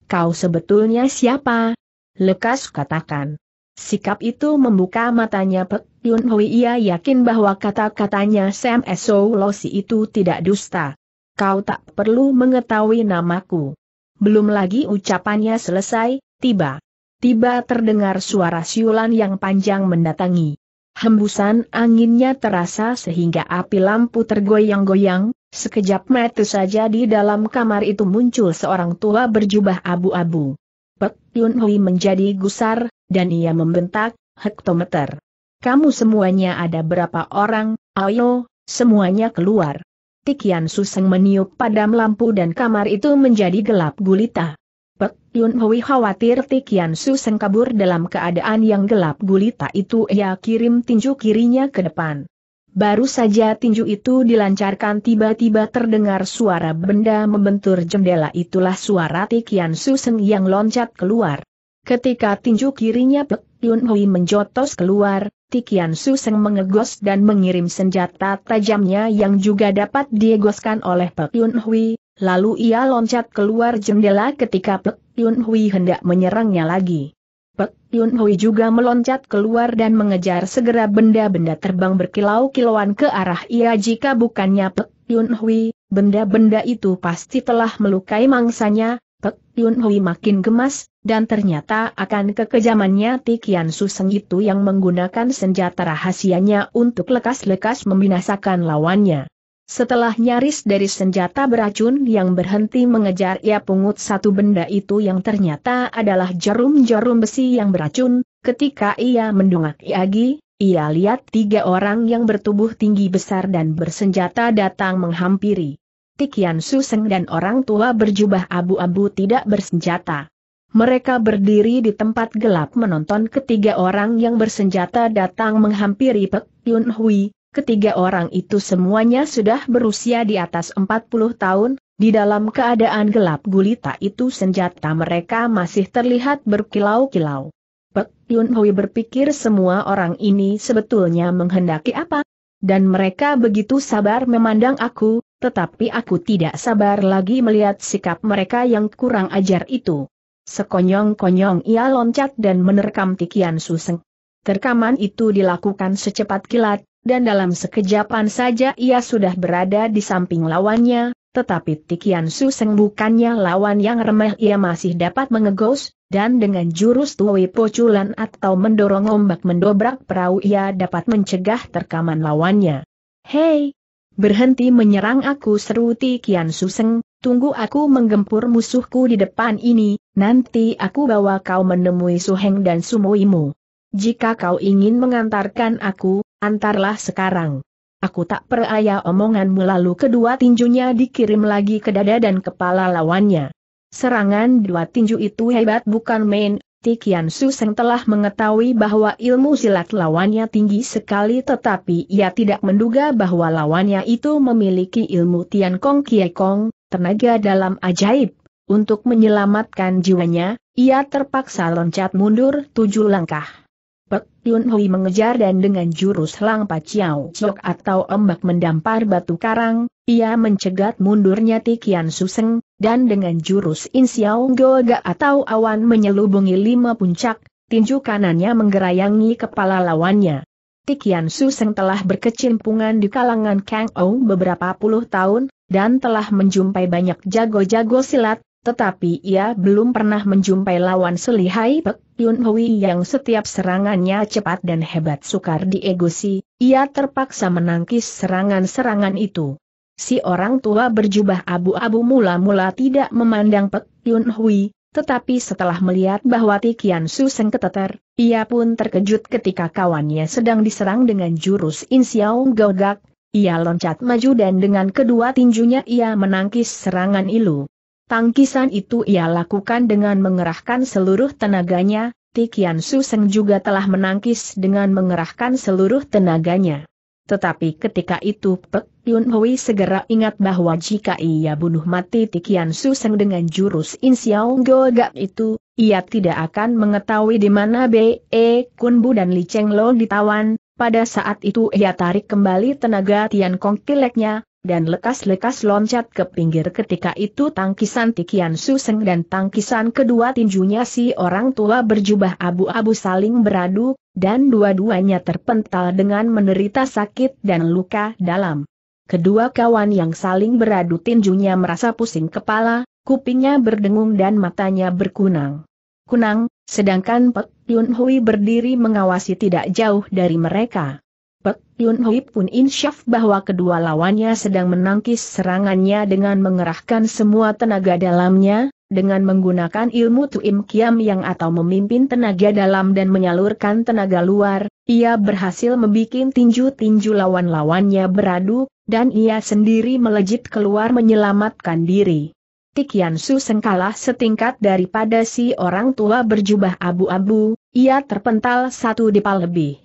kau sebetulnya siapa? Lekas katakan. Sikap itu membuka matanya Pek Yun Hui ia yakin bahwa kata-katanya Sam So Losi itu tidak dusta. Kau tak perlu mengetahui namaku. Belum lagi ucapannya selesai, tiba. Tiba terdengar suara siulan yang panjang mendatangi. Hembusan anginnya terasa sehingga api lampu tergoyang-goyang, sekejap mati saja di dalam kamar itu muncul seorang tua berjubah abu-abu. Pek Yun Hui menjadi gusar, dan ia membentak, hektometer. Kamu semuanya ada berapa orang, ayo, semuanya keluar. Tikian Suseng meniup padam lampu dan kamar itu menjadi gelap gulita. Pek Yun Hui khawatir Tikian seng kabur dalam keadaan yang gelap gulita itu ia kirim tinju kirinya ke depan. Baru saja tinju itu dilancarkan tiba-tiba terdengar suara benda membentur jendela itulah suara Tikian seng yang loncat keluar. Ketika tinju kirinya Pek Yun Hui menjotos keluar, Tikian seng mengegos dan mengirim senjata tajamnya yang juga dapat diegoskan oleh Pek Yun Hui, Lalu ia loncat keluar jendela ketika Pek Yun Hui hendak menyerangnya lagi. Pek Yun Hui juga meloncat keluar dan mengejar segera benda-benda terbang berkilau-kilauan ke arah ia jika bukannya Pek Yun Hui, benda-benda itu pasti telah melukai mangsanya, Pek Yun Hui makin gemas, dan ternyata akan kekejamannya Tikian Suseng itu yang menggunakan senjata rahasianya untuk lekas-lekas membinasakan lawannya. Setelah nyaris dari senjata beracun yang berhenti mengejar ia pungut satu benda itu yang ternyata adalah jarum-jarum besi yang beracun, ketika ia mendongak Iagi, ia lihat tiga orang yang bertubuh tinggi besar dan bersenjata datang menghampiri. Tikian Suseng dan orang tua berjubah abu-abu tidak bersenjata. Mereka berdiri di tempat gelap menonton ketiga orang yang bersenjata datang menghampiri Pek Yun Hui, Ketiga orang itu semuanya sudah berusia di atas 40 tahun, di dalam keadaan gelap gulita itu senjata mereka masih terlihat berkilau-kilau. Pek Yun Hui berpikir semua orang ini sebetulnya menghendaki apa? Dan mereka begitu sabar memandang aku, tetapi aku tidak sabar lagi melihat sikap mereka yang kurang ajar itu. Sekonyong-konyong ia loncat dan menerkam Tikian Suseng. Terkaman itu dilakukan secepat kilat, dan dalam sekejapan saja ia sudah berada di samping lawannya, tetapi Tikian Seng bukannya lawan yang remeh ia masih dapat mengegos, dan dengan jurus tuwi poculan atau mendorong ombak mendobrak perahu ia dapat mencegah terkaman lawannya. Hei! Berhenti menyerang aku seru Tikian Seng, tunggu aku menggempur musuhku di depan ini, nanti aku bawa kau menemui Su Heng dan Sumoimu. Jika kau ingin mengantarkan aku, antarlah sekarang. Aku tak peraya omonganmu lalu kedua tinjunya dikirim lagi ke dada dan kepala lawannya. Serangan dua tinju itu hebat bukan main, Tikian Suseng telah mengetahui bahwa ilmu silat lawannya tinggi sekali tetapi ia tidak menduga bahwa lawannya itu memiliki ilmu Tian Kong Kie Kong, tenaga dalam ajaib. Untuk menyelamatkan jiwanya, ia terpaksa loncat mundur tujuh langkah. Pek Yun Hui mengejar dan dengan jurus Lang Paciao Chok atau ombak mendampar batu karang, ia mencegat mundurnya Tikian Suseng, dan dengan jurus Insiao Goga atau awan menyelubungi lima puncak, tinju kanannya menggerayangi kepala lawannya. Tikian Suseng telah berkecimpungan di kalangan Kang Ou beberapa puluh tahun, dan telah menjumpai banyak jago-jago silat, tetapi ia belum pernah menjumpai lawan selihai Pek Yun Hui yang setiap serangannya cepat dan hebat sukar diegosi, ia terpaksa menangkis serangan-serangan itu. Si orang tua berjubah abu-abu mula-mula tidak memandang Pek Yun Hui, tetapi setelah melihat bahwa Tikian Su Seng keteter, ia pun terkejut ketika kawannya sedang diserang dengan jurus In Xiao Gogak. Ia loncat maju dan dengan kedua tinjunya ia menangkis serangan Ilu. Tangkisan itu ia lakukan dengan mengerahkan seluruh tenaganya, Tikian Suseng juga telah menangkis dengan mengerahkan seluruh tenaganya. Tetapi ketika itu Pek Yun Hui segera ingat bahwa jika ia bunuh mati Tikian Suseng dengan jurus In Xiao Gogak itu, ia tidak akan mengetahui di mana Be e Kun Bu dan Li Cheng Lo ditawan, pada saat itu ia tarik kembali tenaga Tian Kong kileknya, dan lekas-lekas loncat ke pinggir ketika itu tangkisan Tikian Suseng dan tangkisan kedua tinjunya si orang tua berjubah abu-abu saling beradu, dan dua-duanya terpental dengan menderita sakit dan luka dalam. Kedua kawan yang saling beradu tinjunya merasa pusing kepala, kupingnya berdengung dan matanya berkunang. Kunang, sedangkan Pek Yun Hui berdiri mengawasi tidak jauh dari mereka. Pek Yun Hui pun insyaf bahwa kedua lawannya sedang menangkis serangannya dengan mengerahkan semua tenaga dalamnya, dengan menggunakan ilmu Tuim Kiam yang atau memimpin tenaga dalam dan menyalurkan tenaga luar, ia berhasil membuat tinju-tinju lawan-lawannya beradu, dan ia sendiri melejit keluar menyelamatkan diri. Tikian Su sengkalah setingkat daripada si orang tua berjubah abu-abu, ia terpental satu dipal lebih.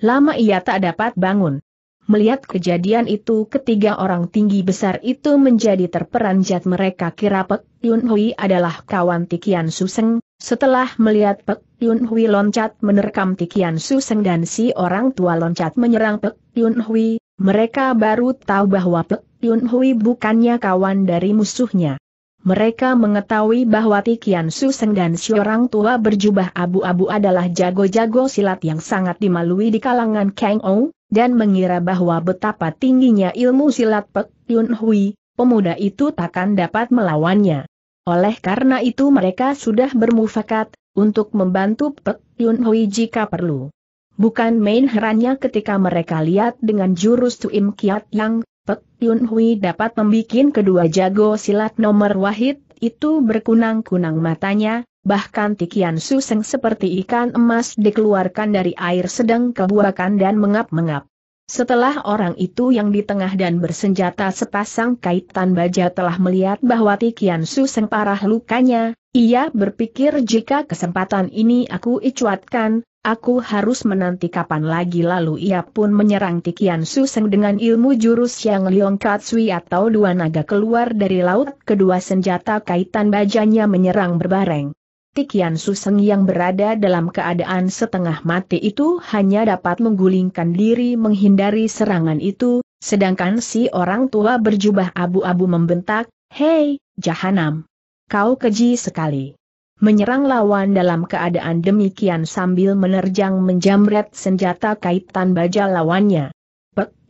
Lama ia tak dapat bangun. Melihat kejadian itu ketiga orang tinggi besar itu menjadi terperanjat mereka kira Pek Yun Hui adalah kawan Tikian Suseng, setelah melihat Pek Yun Hui loncat menerkam Tikian Suseng dan si orang tua loncat menyerang Pek Yun Hui, mereka baru tahu bahwa Pek Yun Hui bukannya kawan dari musuhnya mereka mengetahui bahwa Tikian Suseng dan si tua berjubah abu-abu adalah jago-jago silat yang sangat dimalui di kalangan Kang Ou, dan mengira bahwa betapa tingginya ilmu silat Pek Yun Hui, pemuda itu takkan dapat melawannya. Oleh karena itu mereka sudah bermufakat, untuk membantu Pek Yun Hui jika perlu. Bukan main herannya ketika mereka lihat dengan jurus Tuim Kiat Yang, Pek Yun Hui dapat membuat kedua jago silat nomor wahid, itu berkunang-kunang matanya, bahkan Tikian Suseng seperti ikan emas dikeluarkan dari air sedang kebuakan dan mengap-mengap. Setelah orang itu yang di tengah dan bersenjata sepasang kaitan baja telah melihat bahwa Tikian Su Seng parah lukanya, ia berpikir jika kesempatan ini aku icuatkan, aku harus menanti kapan lagi lalu ia pun menyerang Tikian Su Seng dengan ilmu jurus yang Liong Katsui atau dua naga keluar dari laut kedua senjata kaitan bajanya menyerang berbareng. Tikian Suseng yang berada dalam keadaan setengah mati itu hanya dapat menggulingkan diri menghindari serangan itu, sedangkan si orang tua berjubah abu-abu membentak, Hei, Jahanam! Kau keji sekali! Menyerang lawan dalam keadaan demikian sambil menerjang menjamret senjata kaitan baja lawannya.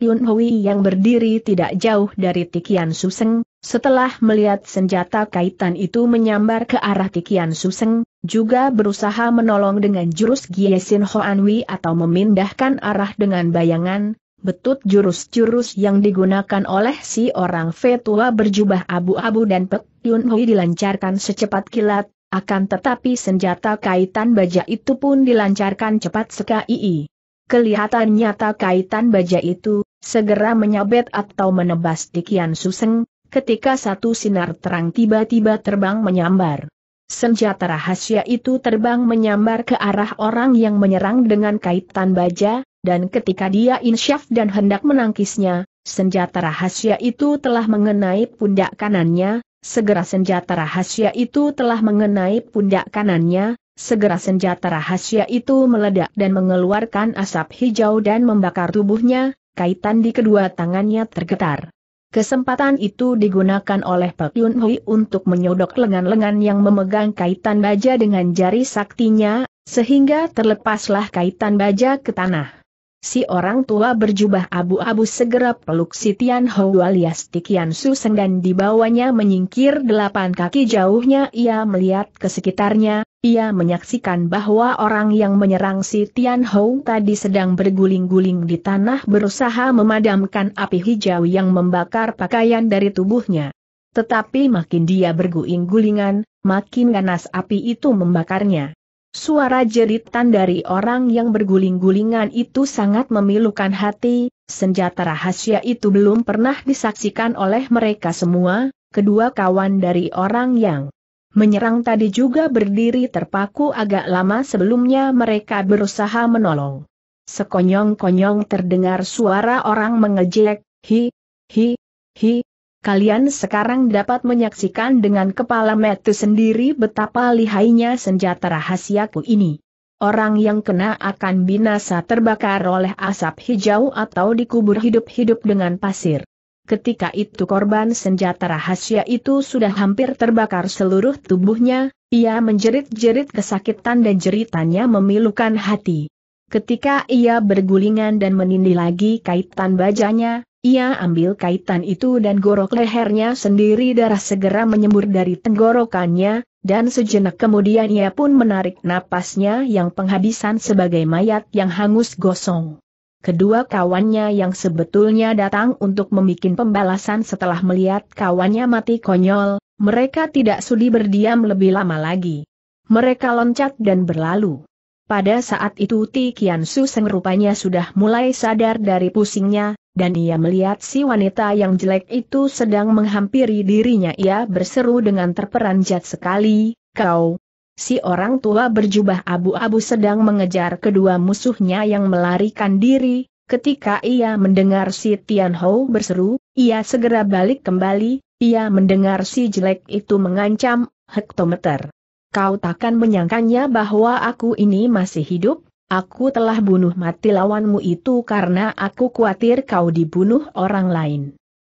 Yun Hui yang berdiri tidak jauh dari Tikian Suseng, setelah melihat senjata kaitan itu menyambar ke arah Tikian Suseng, juga berusaha menolong dengan jurus Giesin Hoanwi atau memindahkan arah dengan bayangan, betut jurus-jurus yang digunakan oleh si orang Fetua berjubah abu-abu dan Pek Yun Hui dilancarkan secepat kilat, akan tetapi senjata kaitan baja itu pun dilancarkan cepat sekali. Kelihatan nyata kaitan baja itu, Segera menyabet atau menebas di Kian Suseng, ketika satu sinar terang tiba-tiba terbang menyambar. Senjata rahasia itu terbang menyambar ke arah orang yang menyerang dengan kaitan baja, dan ketika dia insyaf dan hendak menangkisnya, senjata rahasia itu telah mengenai pundak kanannya, segera senjata rahasia itu telah mengenai pundak kanannya, segera senjata rahasia itu meledak dan mengeluarkan asap hijau dan membakar tubuhnya, kaitan di kedua tangannya tergetar. Kesempatan itu digunakan oleh Pak Yun Hui untuk menyodok lengan-lengan yang memegang kaitan baja dengan jari saktinya, sehingga terlepaslah kaitan baja ke tanah. Si orang tua berjubah abu-abu segera peluk si Tian Hou alias Tikian Su Seng dan dibawanya menyingkir delapan kaki jauhnya ia melihat ke sekitarnya, ia menyaksikan bahwa orang yang menyerang si Tian Hou tadi sedang berguling-guling di tanah berusaha memadamkan api hijau yang membakar pakaian dari tubuhnya. Tetapi makin dia berguling-gulingan, makin ganas api itu membakarnya. Suara jeritan dari orang yang berguling-gulingan itu sangat memilukan hati, senjata rahasia itu belum pernah disaksikan oleh mereka semua, kedua kawan dari orang yang menyerang tadi juga berdiri terpaku agak lama sebelumnya mereka berusaha menolong. Sekonyong-konyong terdengar suara orang mengejek, hi, hi, hi, Kalian sekarang dapat menyaksikan dengan kepala metu sendiri betapa lihainya senjata rahasiaku ini. Orang yang kena akan binasa terbakar oleh asap hijau atau dikubur hidup-hidup dengan pasir. Ketika itu korban senjata rahasia itu sudah hampir terbakar seluruh tubuhnya, ia menjerit-jerit kesakitan dan jeritannya memilukan hati. Ketika ia bergulingan dan menindih lagi kaitan bajanya, ia ambil kaitan itu dan gorok lehernya sendiri darah segera menyembur dari tenggorokannya, dan sejenak kemudian ia pun menarik napasnya yang penghabisan sebagai mayat yang hangus gosong. Kedua kawannya yang sebetulnya datang untuk membuat pembalasan setelah melihat kawannya mati konyol, mereka tidak sudi berdiam lebih lama lagi. Mereka loncat dan berlalu. Pada saat itu Ti Kian Su rupanya sudah mulai sadar dari pusingnya, dan ia melihat si wanita yang jelek itu sedang menghampiri dirinya ia berseru dengan terperanjat sekali, kau. Si orang tua berjubah abu-abu sedang mengejar kedua musuhnya yang melarikan diri, ketika ia mendengar si Tian Tianhou berseru, ia segera balik kembali, ia mendengar si jelek itu mengancam, hektometer. Kau takkan menyangkanya bahwa aku ini masih hidup? Aku telah bunuh mati lawanmu itu karena aku khawatir kau dibunuh orang lain.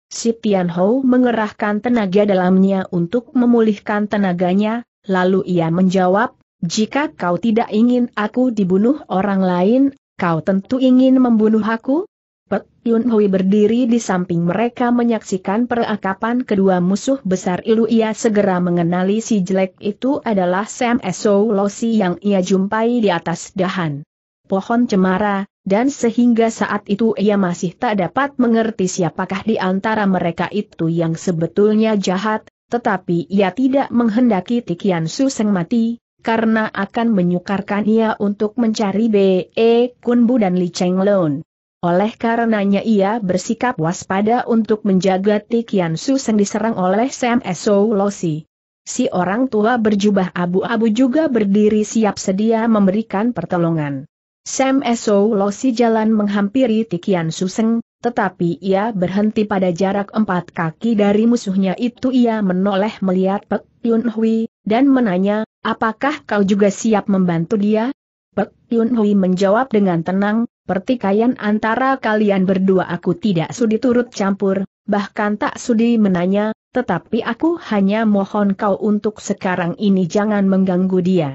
Si Tian mengerahkan tenaga dalamnya untuk memulihkan tenaganya, lalu ia menjawab, jika kau tidak ingin aku dibunuh orang lain, kau tentu ingin membunuh aku? Pek Yun Hui berdiri di samping mereka menyaksikan perakapan kedua musuh besar ilu ia segera mengenali si jelek itu adalah Sam Esso Losi yang ia jumpai di atas dahan pohon cemara, dan sehingga saat itu ia masih tak dapat mengerti siapakah di antara mereka itu yang sebetulnya jahat, tetapi ia tidak menghendaki Tikian Suseng mati, karena akan menyukarkan ia untuk mencari B.E. E Kunbu dan Li Cheng Oleh karenanya ia bersikap waspada untuk menjaga Tikian Suseng diserang oleh Sam S.O. Losi. Si orang tua berjubah abu-abu juga berdiri siap sedia memberikan pertolongan. Sam Eso Losi jalan menghampiri Tikian Suseng, tetapi ia berhenti pada jarak empat kaki dari musuhnya itu ia menoleh melihat Pek Yun Hui, dan menanya, apakah kau juga siap membantu dia? Pek Yun Hui menjawab dengan tenang, pertikaian antara kalian berdua aku tidak sudi turut campur, bahkan tak sudi menanya, tetapi aku hanya mohon kau untuk sekarang ini jangan mengganggu dia.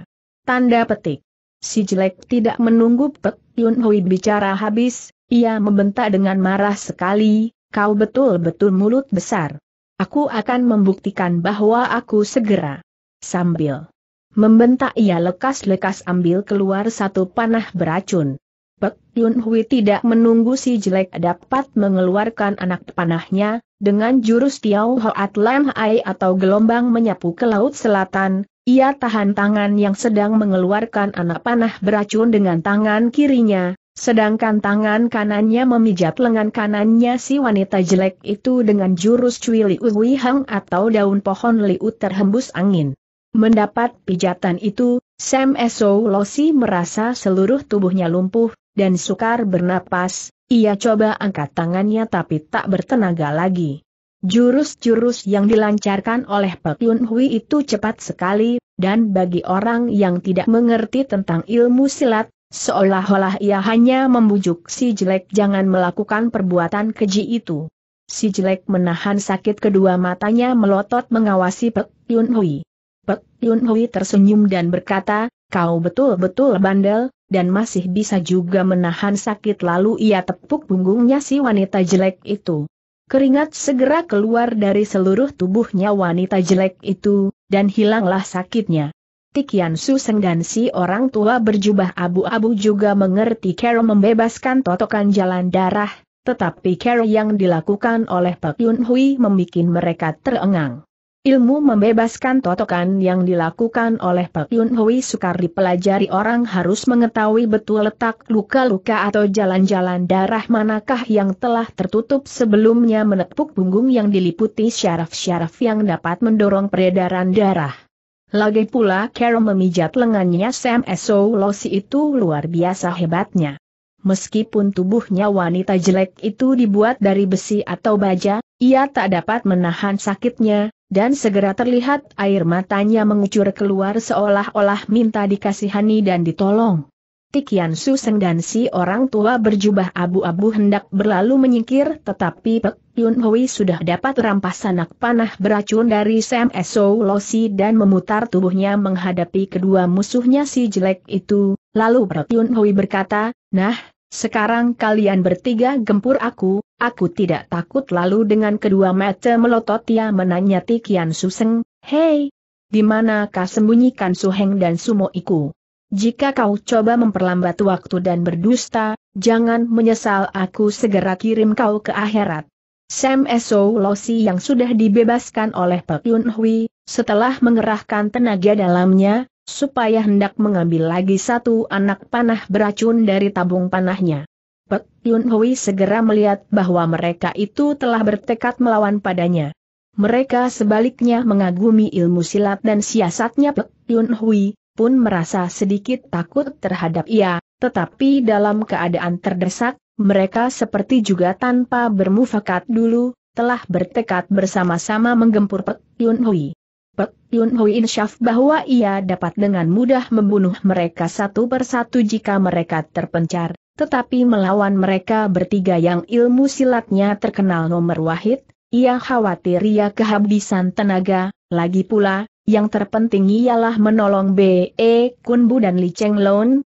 Tanda petik. Si jelek tidak menunggu Pek Yun Hui bicara habis, ia membentak dengan marah sekali, kau betul-betul mulut besar. Aku akan membuktikan bahwa aku segera. Sambil membentak ia lekas-lekas ambil keluar satu panah beracun. Pek Yun Hui tidak menunggu si jelek dapat mengeluarkan anak panahnya, dengan jurus Tiao Hoat Lam Hai atau gelombang menyapu ke laut selatan, ia tahan tangan yang sedang mengeluarkan anak panah beracun dengan tangan kirinya, sedangkan tangan kanannya memijat lengan kanannya si wanita jelek itu dengan jurus cui liu hang atau daun pohon liu terhembus angin. Mendapat pijatan itu, Sam Eso Losi merasa seluruh tubuhnya lumpuh, dan sukar bernapas, ia coba angkat tangannya tapi tak bertenaga lagi. Jurus-jurus yang dilancarkan oleh Pek Yun Hui itu cepat sekali, dan bagi orang yang tidak mengerti tentang ilmu silat, seolah-olah ia hanya membujuk si jelek jangan melakukan perbuatan keji itu. Si jelek menahan sakit kedua matanya melotot mengawasi Pek Yun Hui. Pek Yun Hui tersenyum dan berkata, kau betul-betul bandel, dan masih bisa juga menahan sakit lalu ia tepuk punggungnya si wanita jelek itu. Keringat segera keluar dari seluruh tubuhnya wanita jelek itu, dan hilanglah sakitnya. Tikian Suseng dan si orang tua berjubah abu-abu juga mengerti Carol membebaskan totokan jalan darah, tetapi Carol yang dilakukan oleh Pak Yun Hui membuat mereka terengang. Ilmu membebaskan totokan yang dilakukan oleh Pak Yun Hui sukar dipelajari orang harus mengetahui betul letak luka-luka atau jalan-jalan darah manakah yang telah tertutup sebelumnya menepuk punggung yang diliputi syaraf-syaraf yang dapat mendorong peredaran darah. Lagi pula Carol memijat lengannya Sam Eso Losi itu luar biasa hebatnya. Meskipun tubuhnya wanita jelek itu dibuat dari besi atau baja, ia tak dapat menahan sakitnya, dan segera terlihat air matanya mengucur keluar seolah-olah minta dikasihani dan ditolong. Tikian Suseng dan si orang tua berjubah abu-abu hendak berlalu menyingkir tetapi Pek Yun Hui sudah dapat rampas anak panah beracun dari Sam Eso Losi dan memutar tubuhnya menghadapi kedua musuhnya si jelek itu, lalu Pek Yun Hui berkata, Nah, sekarang kalian bertiga gempur aku, aku tidak takut lalu dengan kedua mata melotot ia menanya Tikian Suseng, Hei, di manakah sembunyikan Suheng dan sumoiku? Jika kau coba memperlambat waktu dan berdusta, jangan menyesal aku segera kirim kau ke akhirat. Sam Eso Losi yang sudah dibebaskan oleh Pak Yun Hui, setelah mengerahkan tenaga dalamnya, supaya hendak mengambil lagi satu anak panah beracun dari tabung panahnya. Pek Yun Hui segera melihat bahwa mereka itu telah bertekad melawan padanya. Mereka sebaliknya mengagumi ilmu silat dan siasatnya Pek Yun Hui, pun merasa sedikit takut terhadap ia, tetapi dalam keadaan terdesak, mereka seperti juga tanpa bermufakat dulu, telah bertekad bersama-sama menggempur Pek Yun Hui. Pek Yun Hui insyaf bahwa ia dapat dengan mudah membunuh mereka satu persatu jika mereka terpencar, tetapi melawan mereka bertiga yang ilmu silatnya terkenal nomor wahid, ia khawatir ia kehabisan tenaga, lagi pula, yang terpenting ialah menolong B.E. Kunbu dan Li Cheng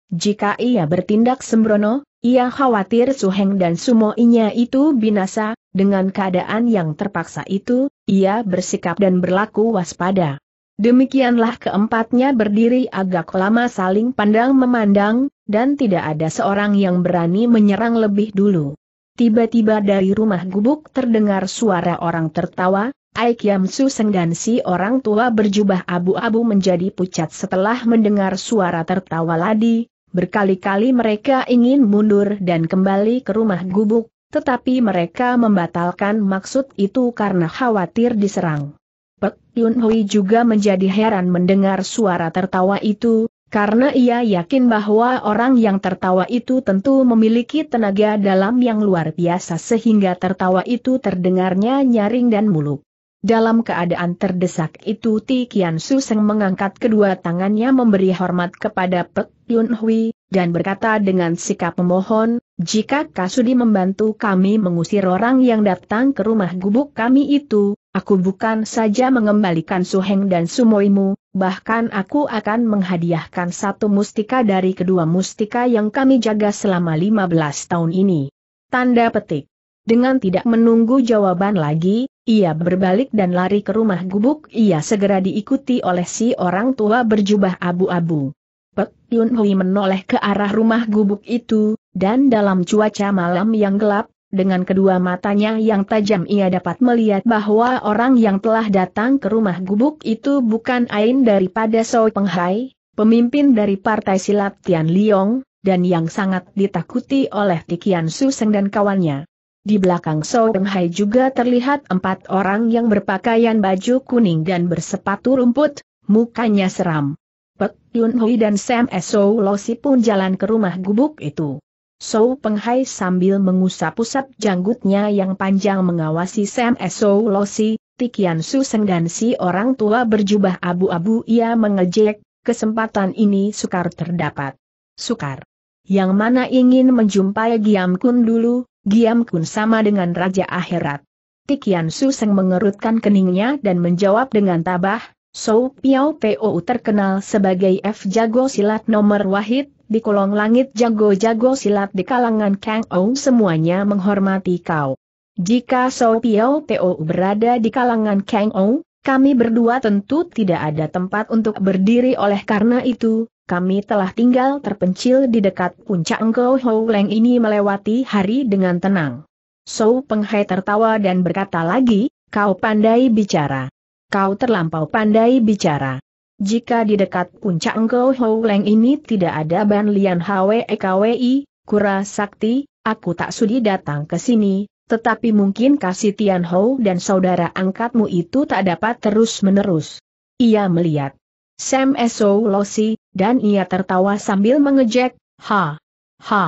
jika ia bertindak sembrono, ia khawatir Suheng dan Sumoinya itu binasa, dengan keadaan yang terpaksa itu, ia bersikap dan berlaku waspada. Demikianlah keempatnya berdiri agak lama saling pandang memandang, dan tidak ada seorang yang berani menyerang lebih dulu. Tiba-tiba dari rumah gubuk terdengar suara orang tertawa, Aik Yam Suseng dan si orang tua berjubah abu-abu menjadi pucat setelah mendengar suara tertawa Ladi, Berkali-kali mereka ingin mundur dan kembali ke rumah gubuk, tetapi mereka membatalkan maksud itu karena khawatir diserang. Pek Yun Hui juga menjadi heran mendengar suara tertawa itu, karena ia yakin bahwa orang yang tertawa itu tentu memiliki tenaga dalam yang luar biasa sehingga tertawa itu terdengarnya nyaring dan muluk. Dalam keadaan terdesak itu Ti Kian Suseng mengangkat kedua tangannya memberi hormat kepada Pek Yun Hui, dan berkata dengan sikap memohon, jika Kasudi membantu kami mengusir orang yang datang ke rumah gubuk kami itu, aku bukan saja mengembalikan Suheng dan Sumoimu, bahkan aku akan menghadiahkan satu mustika dari kedua mustika yang kami jaga selama 15 tahun ini. Tanda petik. Dengan tidak menunggu jawaban lagi, ia berbalik dan lari ke rumah gubuk, ia segera diikuti oleh si orang tua berjubah abu-abu. Pek Yun Hui menoleh ke arah rumah gubuk itu, dan dalam cuaca malam yang gelap, dengan kedua matanya yang tajam ia dapat melihat bahwa orang yang telah datang ke rumah gubuk itu bukan Ain daripada Soi Penghai, pemimpin dari Partai Silat Tian Liong, dan yang sangat ditakuti oleh Tikian Suseng dan kawannya. Di belakang Soem Hai juga terlihat empat orang yang berpakaian baju kuning dan bersepatu rumput, mukanya seram. Pek Yun Hui dan Sam So Losi pun jalan ke rumah gubuk itu. So Hai sambil mengusap-usap janggutnya yang panjang mengawasi Sam So Losi, Tikian Seng dan si orang tua berjubah abu-abu ia mengejek, kesempatan ini sukar terdapat. Sukar. Yang mana ingin menjumpai Giam Kun dulu, Giam Kun sama dengan Raja Akhirat. Tikian Suseng mengerutkan keningnya dan menjawab dengan tabah, Sou Piao Po terkenal sebagai F jago silat nomor wahid, di kolong langit jago-jago silat di kalangan Kang Ou semuanya menghormati kau. Jika Sou Piao Po berada di kalangan Kang Ou, kami berdua tentu tidak ada tempat untuk berdiri oleh karena itu, kami telah tinggal terpencil di dekat puncak Engkau Leng ini melewati hari dengan tenang. So Penghai tertawa dan berkata lagi, kau pandai bicara. Kau terlampau pandai bicara. Jika di dekat puncak Engkau Leng ini tidak ada Ban Lian Hwe Kwi, Kura Sakti, aku tak sudi datang ke sini, tetapi mungkin kasih Tian Hou dan saudara angkatmu itu tak dapat terus-menerus. Ia melihat Sam S.O. Losi, dan ia tertawa sambil mengejek, ha, ha,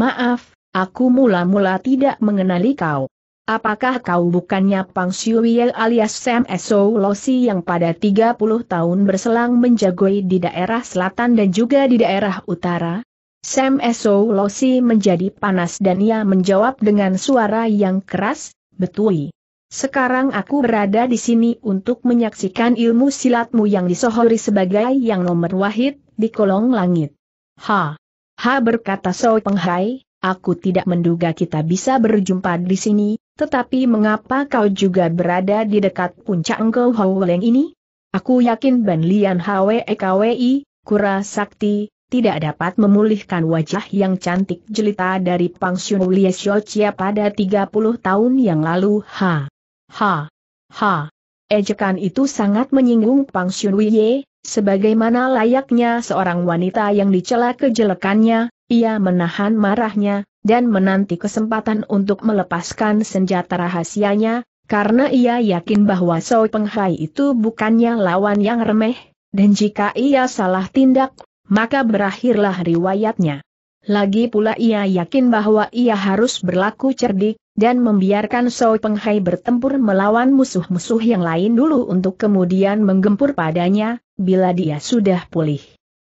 maaf, aku mula-mula tidak mengenali kau. Apakah kau bukannya Pang Xiuye alias Sam S.O. Losi yang pada 30 tahun berselang menjagoi di daerah selatan dan juga di daerah utara? Sam Eso Losi menjadi panas dan ia menjawab dengan suara yang keras, betui. Sekarang aku berada di sini untuk menyaksikan ilmu silatmu yang disohori sebagai yang nomor wahid di kolong langit. Ha! Ha berkata So Penghai, aku tidak menduga kita bisa berjumpa di sini, tetapi mengapa kau juga berada di dekat puncak Engkau Leng ini? Aku yakin Ban Lian Hwe Kwi, Kura Sakti, tidak dapat memulihkan wajah yang cantik jelita dari Pang pensiun Lie Chia pada 30 tahun yang lalu. Ha! Ha! Ha! Ejekan itu sangat menyinggung Pang Xunwuye, sebagaimana layaknya seorang wanita yang dicela kejelekannya, ia menahan marahnya, dan menanti kesempatan untuk melepaskan senjata rahasianya, karena ia yakin bahwa Soe Penghai itu bukannya lawan yang remeh, dan jika ia salah tindak, maka berakhirlah riwayatnya. Lagi pula ia yakin bahwa ia harus berlaku cerdik, dan membiarkan Soi Penghai bertempur melawan musuh-musuh yang lain dulu untuk kemudian menggempur padanya, bila dia sudah pulih.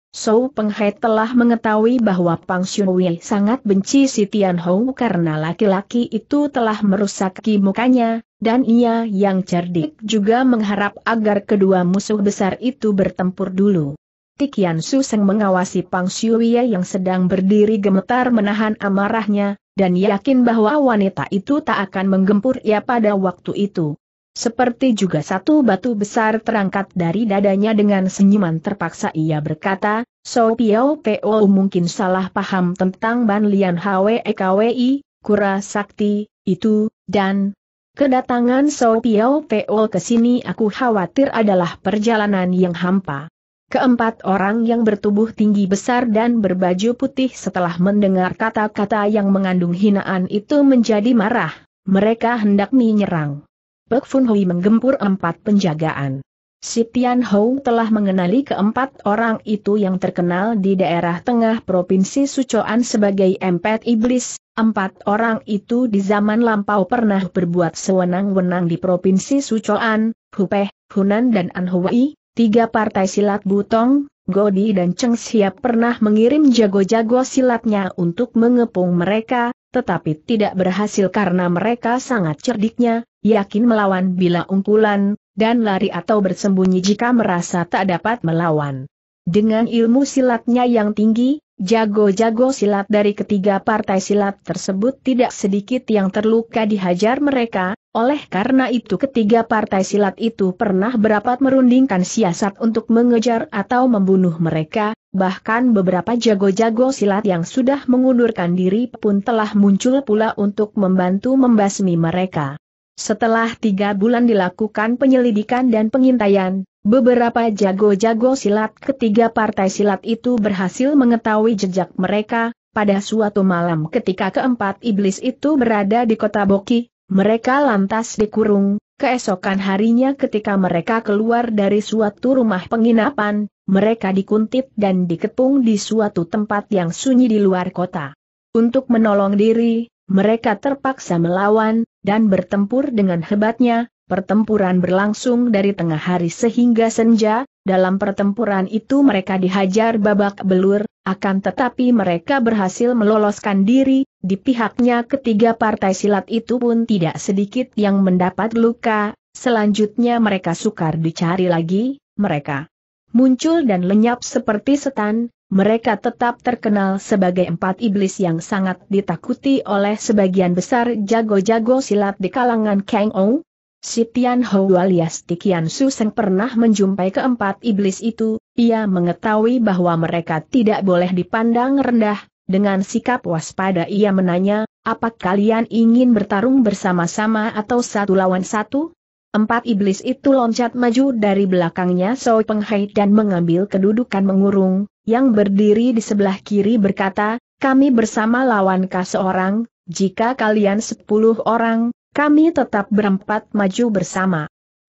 Sou Penghai telah mengetahui bahwa Pang Xunwei sangat benci si Tian Hou karena laki-laki itu telah merusak mukanya, dan ia yang cerdik juga mengharap agar kedua musuh besar itu bertempur dulu. Tikian Suseng mengawasi Pang Xiuya yang sedang berdiri gemetar menahan amarahnya, dan yakin bahwa wanita itu tak akan menggempur ia pada waktu itu. Seperti juga satu batu besar terangkat dari dadanya dengan senyuman terpaksa ia berkata, So Piao Po mungkin salah paham tentang Ban Lian HWEKWI, Kura Sakti, itu, dan kedatangan So Piao Po ke sini aku khawatir adalah perjalanan yang hampa. Keempat orang yang bertubuh tinggi besar dan berbaju putih setelah mendengar kata-kata yang mengandung hinaan itu menjadi marah. Mereka hendak menyerang. Pek Fun Hui menggempur empat penjagaan. Si Tian Hou telah mengenali keempat orang itu yang terkenal di daerah tengah Provinsi Sucoan sebagai empat iblis. Empat orang itu di zaman lampau pernah berbuat sewenang-wenang di Provinsi Sucoan, Hupeh, Hunan dan Anhui, Tiga partai silat Butong, Godi dan Cheng Siap pernah mengirim jago-jago silatnya untuk mengepung mereka, tetapi tidak berhasil karena mereka sangat cerdiknya, yakin melawan bila ungkulan, dan lari atau bersembunyi jika merasa tak dapat melawan. Dengan ilmu silatnya yang tinggi, Jago-jago silat dari ketiga partai silat tersebut tidak sedikit yang terluka dihajar mereka, oleh karena itu ketiga partai silat itu pernah berapat merundingkan siasat untuk mengejar atau membunuh mereka, bahkan beberapa jago-jago silat yang sudah mengundurkan diri pun telah muncul pula untuk membantu membasmi mereka. Setelah tiga bulan dilakukan penyelidikan dan pengintaian, Beberapa jago-jago silat ketiga partai silat itu berhasil mengetahui jejak mereka, pada suatu malam ketika keempat iblis itu berada di kota Boki, mereka lantas dikurung, keesokan harinya ketika mereka keluar dari suatu rumah penginapan, mereka dikuntit dan dikepung di suatu tempat yang sunyi di luar kota. Untuk menolong diri, mereka terpaksa melawan, dan bertempur dengan hebatnya, Pertempuran berlangsung dari tengah hari sehingga senja, dalam pertempuran itu mereka dihajar babak belur, akan tetapi mereka berhasil meloloskan diri, di pihaknya ketiga partai silat itu pun tidak sedikit yang mendapat luka, selanjutnya mereka sukar dicari lagi, mereka muncul dan lenyap seperti setan, mereka tetap terkenal sebagai empat iblis yang sangat ditakuti oleh sebagian besar jago-jago silat di kalangan Kang Ong, Si Tian Hou alias Tikian Suseng pernah menjumpai keempat iblis itu, ia mengetahui bahwa mereka tidak boleh dipandang rendah, dengan sikap waspada ia menanya, apa kalian ingin bertarung bersama-sama atau satu lawan satu? Empat iblis itu loncat maju dari belakangnya Soi Penghai dan mengambil kedudukan mengurung, yang berdiri di sebelah kiri berkata, kami bersama lawankah seorang, jika kalian sepuluh orang, kami tetap berempat maju bersama.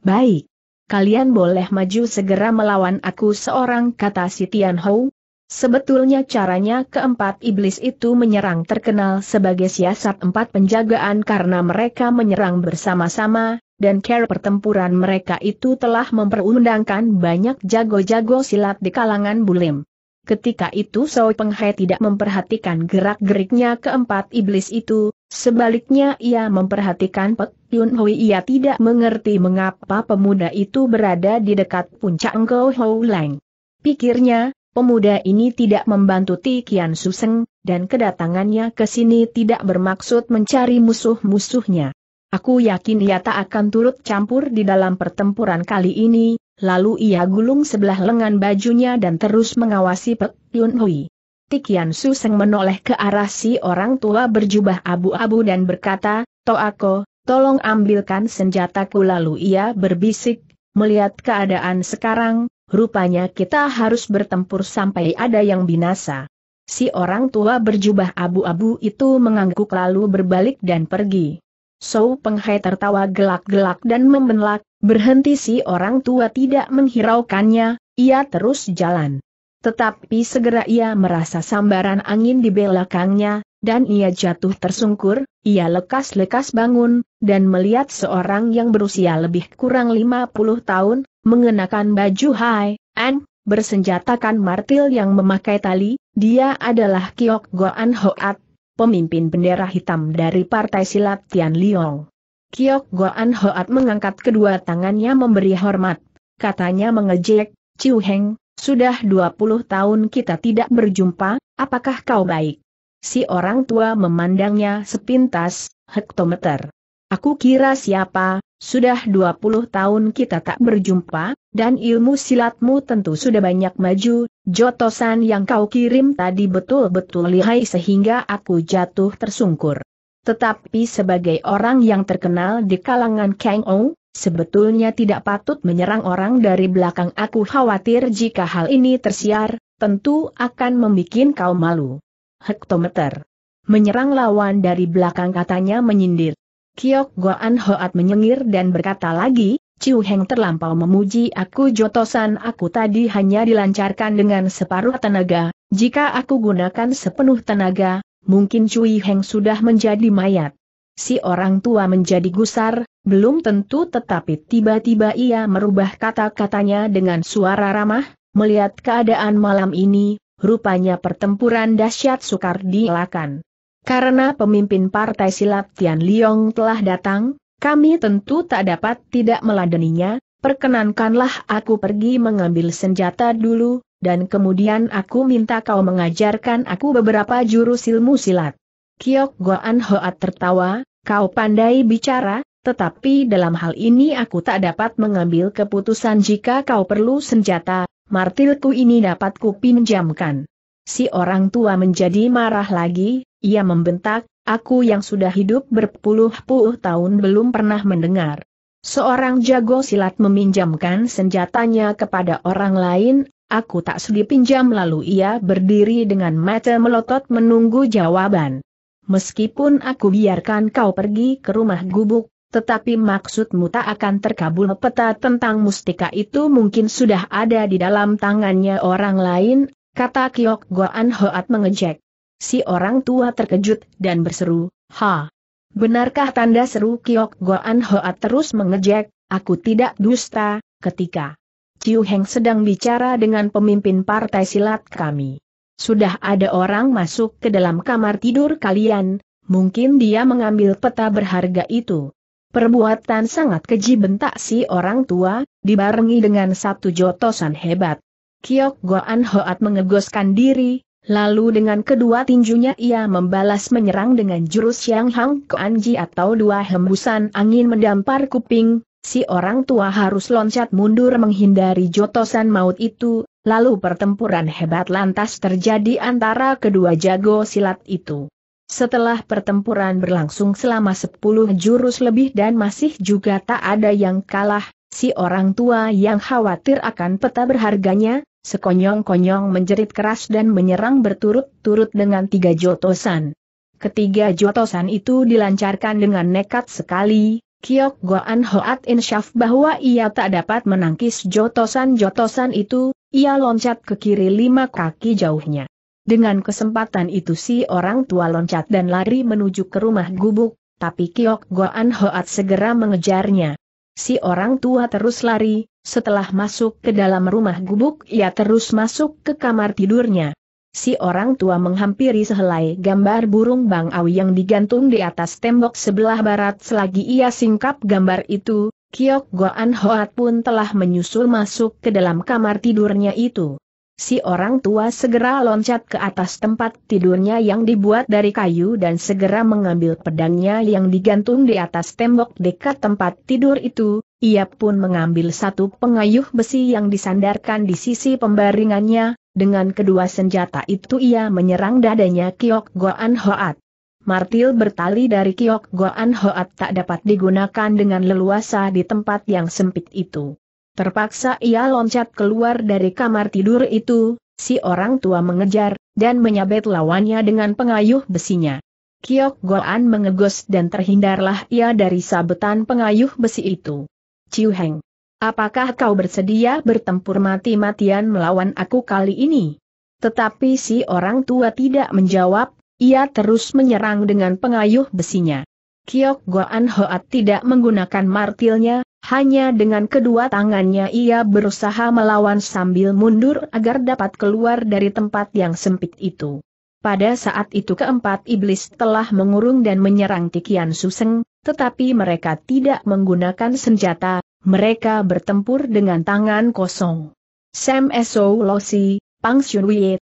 Baik. Kalian boleh maju segera melawan aku seorang kata si Tian Hou. Sebetulnya caranya keempat iblis itu menyerang terkenal sebagai siasat empat penjagaan karena mereka menyerang bersama-sama, dan care pertempuran mereka itu telah memperundangkan banyak jago-jago silat di kalangan bulim. Ketika itu Sao Penghai tidak memperhatikan gerak-geriknya keempat iblis itu, sebaliknya ia memperhatikan Pek Yun Hui ia tidak mengerti mengapa pemuda itu berada di dekat puncak Ngau Hou Lang. Pikirnya, pemuda ini tidak membantu Tikian Suseng, dan kedatangannya ke sini tidak bermaksud mencari musuh-musuhnya. Aku yakin ia tak akan turut campur di dalam pertempuran kali ini, Lalu ia gulung sebelah lengan bajunya dan terus mengawasi Pek Yun Hui. Tikian Seng menoleh ke arah si orang tua berjubah abu-abu dan berkata, aku, tolong ambilkan senjataku lalu ia berbisik, melihat keadaan sekarang, rupanya kita harus bertempur sampai ada yang binasa. Si orang tua berjubah abu-abu itu mengangguk lalu berbalik dan pergi. So Penghai tertawa gelak-gelak dan membenlak, Berhenti si orang tua tidak menghiraukannya, ia terus jalan. Tetapi segera ia merasa sambaran angin di belakangnya, dan ia jatuh tersungkur, ia lekas-lekas bangun, dan melihat seorang yang berusia lebih kurang 50 tahun, mengenakan baju high, and, bersenjatakan martil yang memakai tali, dia adalah Kiok Goan Hoat, pemimpin bendera hitam dari Partai Silat Tian Liong. Kiok Goan Hoat mengangkat kedua tangannya memberi hormat. Katanya mengejek, Ciu Heng, sudah 20 tahun kita tidak berjumpa, apakah kau baik? Si orang tua memandangnya sepintas, hektometer. Aku kira siapa, sudah 20 tahun kita tak berjumpa, dan ilmu silatmu tentu sudah banyak maju, jotosan yang kau kirim tadi betul-betul lihai sehingga aku jatuh tersungkur. Tetapi sebagai orang yang terkenal di kalangan Kang Ou, sebetulnya tidak patut menyerang orang dari belakang aku khawatir jika hal ini tersiar, tentu akan membuat kau malu. Hektometer. Menyerang lawan dari belakang katanya menyindir. Kiok Goan Hoat menyengir dan berkata lagi, Ciu Heng terlampau memuji aku jotosan aku tadi hanya dilancarkan dengan separuh tenaga, jika aku gunakan sepenuh tenaga, mungkin Cui Heng sudah menjadi mayat. Si orang tua menjadi gusar, belum tentu tetapi tiba-tiba ia merubah kata-katanya dengan suara ramah, melihat keadaan malam ini, rupanya pertempuran dahsyat sukar dielakkan. Karena pemimpin partai silat Tian Liong telah datang, kami tentu tak dapat tidak meladeninya, perkenankanlah aku pergi mengambil senjata dulu, dan kemudian aku minta kau mengajarkan aku beberapa jurus ilmu silat. Kiok Goan Hoat tertawa, kau pandai bicara, tetapi dalam hal ini aku tak dapat mengambil keputusan jika kau perlu senjata, martilku ini dapat kupinjamkan. Si orang tua menjadi marah lagi, ia membentak, aku yang sudah hidup berpuluh-puluh tahun belum pernah mendengar. Seorang jago silat meminjamkan senjatanya kepada orang lain, Aku tak sudi pinjam lalu ia berdiri dengan mata melotot menunggu jawaban. Meskipun aku biarkan kau pergi ke rumah gubuk, tetapi maksudmu tak akan terkabul peta tentang mustika itu mungkin sudah ada di dalam tangannya orang lain, kata Kiok Goan Hoat mengejek. Si orang tua terkejut dan berseru, ha! Benarkah tanda seru Kiok Goan Hoat terus mengejek, aku tidak dusta, ketika Qiu Heng sedang bicara dengan pemimpin partai silat kami. Sudah ada orang masuk ke dalam kamar tidur kalian, mungkin dia mengambil peta berharga itu. Perbuatan sangat keji bentak si orang tua, dibarengi dengan satu jotosan hebat. Kiok Goan Hoat mengegoskan diri, lalu dengan kedua tinjunya ia membalas menyerang dengan jurus Yang Hang Ji atau dua hembusan angin mendampar kuping, si orang tua harus loncat mundur menghindari jotosan maut itu, lalu pertempuran hebat lantas terjadi antara kedua jago silat itu. Setelah pertempuran berlangsung selama sepuluh jurus lebih dan masih juga tak ada yang kalah, si orang tua yang khawatir akan peta berharganya, sekonyong-konyong menjerit keras dan menyerang berturut-turut dengan tiga jotosan. Ketiga jotosan itu dilancarkan dengan nekat sekali, Kiok Goan Hoat insyaf bahwa ia tak dapat menangkis jotosan-jotosan itu, ia loncat ke kiri lima kaki jauhnya. Dengan kesempatan itu si orang tua loncat dan lari menuju ke rumah gubuk, tapi Kiok Goan Hoat segera mengejarnya. Si orang tua terus lari, setelah masuk ke dalam rumah gubuk ia terus masuk ke kamar tidurnya si orang tua menghampiri sehelai gambar burung Bang Awi yang digantung di atas tembok sebelah barat selagi ia singkap gambar itu, Kiok Goan Hoat pun telah menyusul masuk ke dalam kamar tidurnya itu. Si orang tua segera loncat ke atas tempat tidurnya yang dibuat dari kayu dan segera mengambil pedangnya yang digantung di atas tembok dekat tempat tidur itu. Ia pun mengambil satu pengayuh besi yang disandarkan di sisi pembaringannya, dengan kedua senjata itu ia menyerang dadanya Kiok Goan Hoat. Martil bertali dari Kiok Goan Hoat tak dapat digunakan dengan leluasa di tempat yang sempit itu. Terpaksa ia loncat keluar dari kamar tidur itu, si orang tua mengejar, dan menyabet lawannya dengan pengayuh besinya. Kiok Goan mengegos dan terhindarlah ia dari sabetan pengayuh besi itu. Ciu Heng Apakah kau bersedia bertempur mati-matian melawan aku kali ini? Tetapi si orang tua tidak menjawab, ia terus menyerang dengan pengayuh besinya. Kiok Goan Hoat tidak menggunakan martilnya, hanya dengan kedua tangannya ia berusaha melawan sambil mundur agar dapat keluar dari tempat yang sempit itu. Pada saat itu keempat iblis telah mengurung dan menyerang Tikian Suseng, tetapi mereka tidak menggunakan senjata, mereka bertempur dengan tangan kosong. Sam Eso Losi, Pang Shun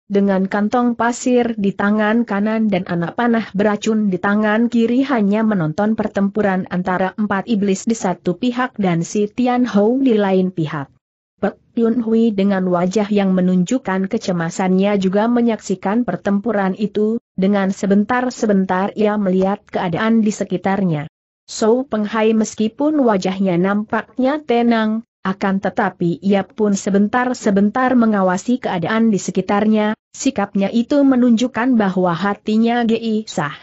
dengan kantong pasir di tangan kanan dan anak panah beracun di tangan kiri hanya menonton pertempuran antara empat iblis di satu pihak dan si Tian Hou di lain pihak. Pek Yun Hui dengan wajah yang menunjukkan kecemasannya juga menyaksikan pertempuran itu, dengan sebentar-sebentar ia melihat keadaan di sekitarnya. So Penghai meskipun wajahnya nampaknya tenang, akan tetapi ia pun sebentar-sebentar mengawasi keadaan di sekitarnya, sikapnya itu menunjukkan bahwa hatinya geisah.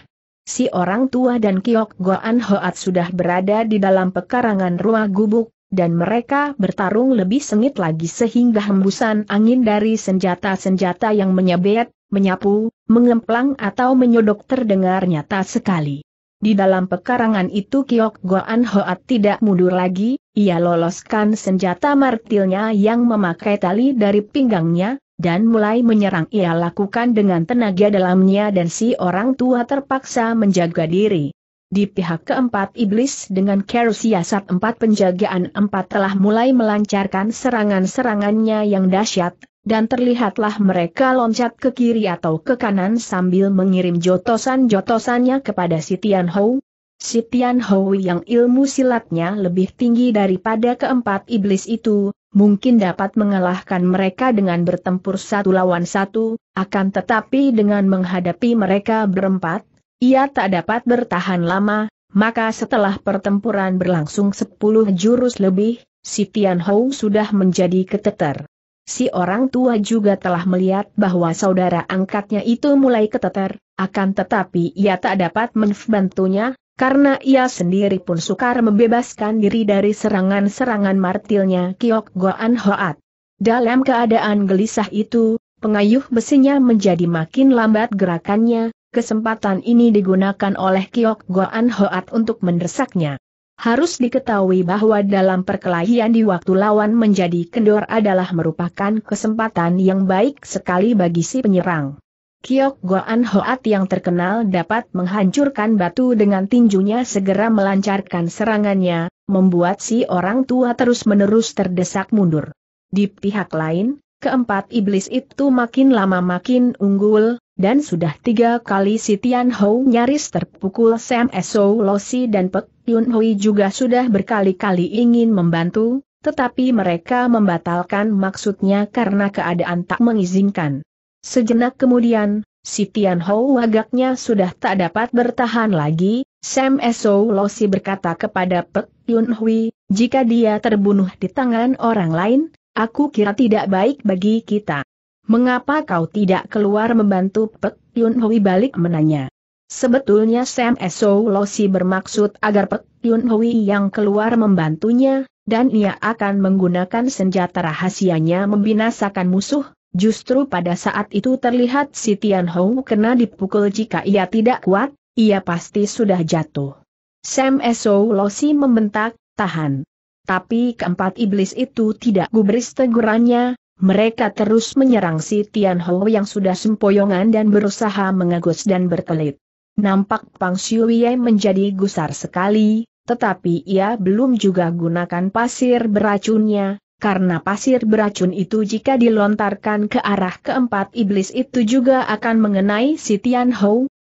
Si orang tua dan Kiok Goan Hoat sudah berada di dalam pekarangan ruang gubuk, dan mereka bertarung lebih sengit lagi sehingga hembusan angin dari senjata-senjata yang menyebet, menyapu, mengemplang atau menyodok terdengar nyata sekali. Di dalam pekarangan itu Kiok Goan Hoat tidak mundur lagi, ia loloskan senjata martilnya yang memakai tali dari pinggangnya, dan mulai menyerang ia lakukan dengan tenaga dalamnya dan si orang tua terpaksa menjaga diri. Di pihak keempat iblis dengan kerusi siasat empat penjagaan empat telah mulai melancarkan serangan-serangannya yang dahsyat, dan terlihatlah mereka loncat ke kiri atau ke kanan sambil mengirim jotosan-jotosannya kepada si Tian Hou. Si Tian Hou yang ilmu silatnya lebih tinggi daripada keempat iblis itu, mungkin dapat mengalahkan mereka dengan bertempur satu lawan satu, akan tetapi dengan menghadapi mereka berempat, ia tak dapat bertahan lama, maka setelah pertempuran berlangsung sepuluh jurus lebih, si Tian Hou sudah menjadi keteter. Si orang tua juga telah melihat bahwa saudara angkatnya itu mulai keteter, akan tetapi ia tak dapat membantunya, karena ia sendiri pun sukar membebaskan diri dari serangan-serangan martilnya Kiok Goan Hoat. Dalam keadaan gelisah itu, pengayuh besinya menjadi makin lambat gerakannya, kesempatan ini digunakan oleh Kiok Goan Hoat untuk mendesaknya. Harus diketahui bahwa dalam perkelahian di waktu lawan menjadi kendor adalah merupakan kesempatan yang baik sekali bagi si penyerang. Kiok Goan Hoat yang terkenal dapat menghancurkan batu dengan tinjunya segera melancarkan serangannya, membuat si orang tua terus-menerus terdesak mundur. Di pihak lain, keempat iblis itu makin lama makin unggul, dan sudah tiga kali si Tian Hou nyaris terpukul Sam So Losi dan Pek Yun Hui juga sudah berkali-kali ingin membantu, tetapi mereka membatalkan maksudnya karena keadaan tak mengizinkan. Sejenak kemudian, si Tian Hou agaknya sudah tak dapat bertahan lagi, Sam So Losi berkata kepada Pek Yun Hui, jika dia terbunuh di tangan orang lain, aku kira tidak baik bagi kita. Mengapa kau tidak keluar membantu Pek Yun Hui balik menanya? Sebetulnya Sam Eso Losi bermaksud agar Pek Yun Hui yang keluar membantunya, dan ia akan menggunakan senjata rahasianya membinasakan musuh, justru pada saat itu terlihat si Tian Hou kena dipukul jika ia tidak kuat, ia pasti sudah jatuh. Sam Eso Losi membentak, tahan. Tapi keempat iblis itu tidak gubris tegurannya, mereka terus menyerang si Tian yang sudah sempoyongan dan berusaha mengagus dan berkelit. Nampak Pang Xiuye menjadi gusar sekali, tetapi ia belum juga gunakan pasir beracunnya, karena pasir beracun itu jika dilontarkan ke arah keempat iblis itu juga akan mengenai si Tian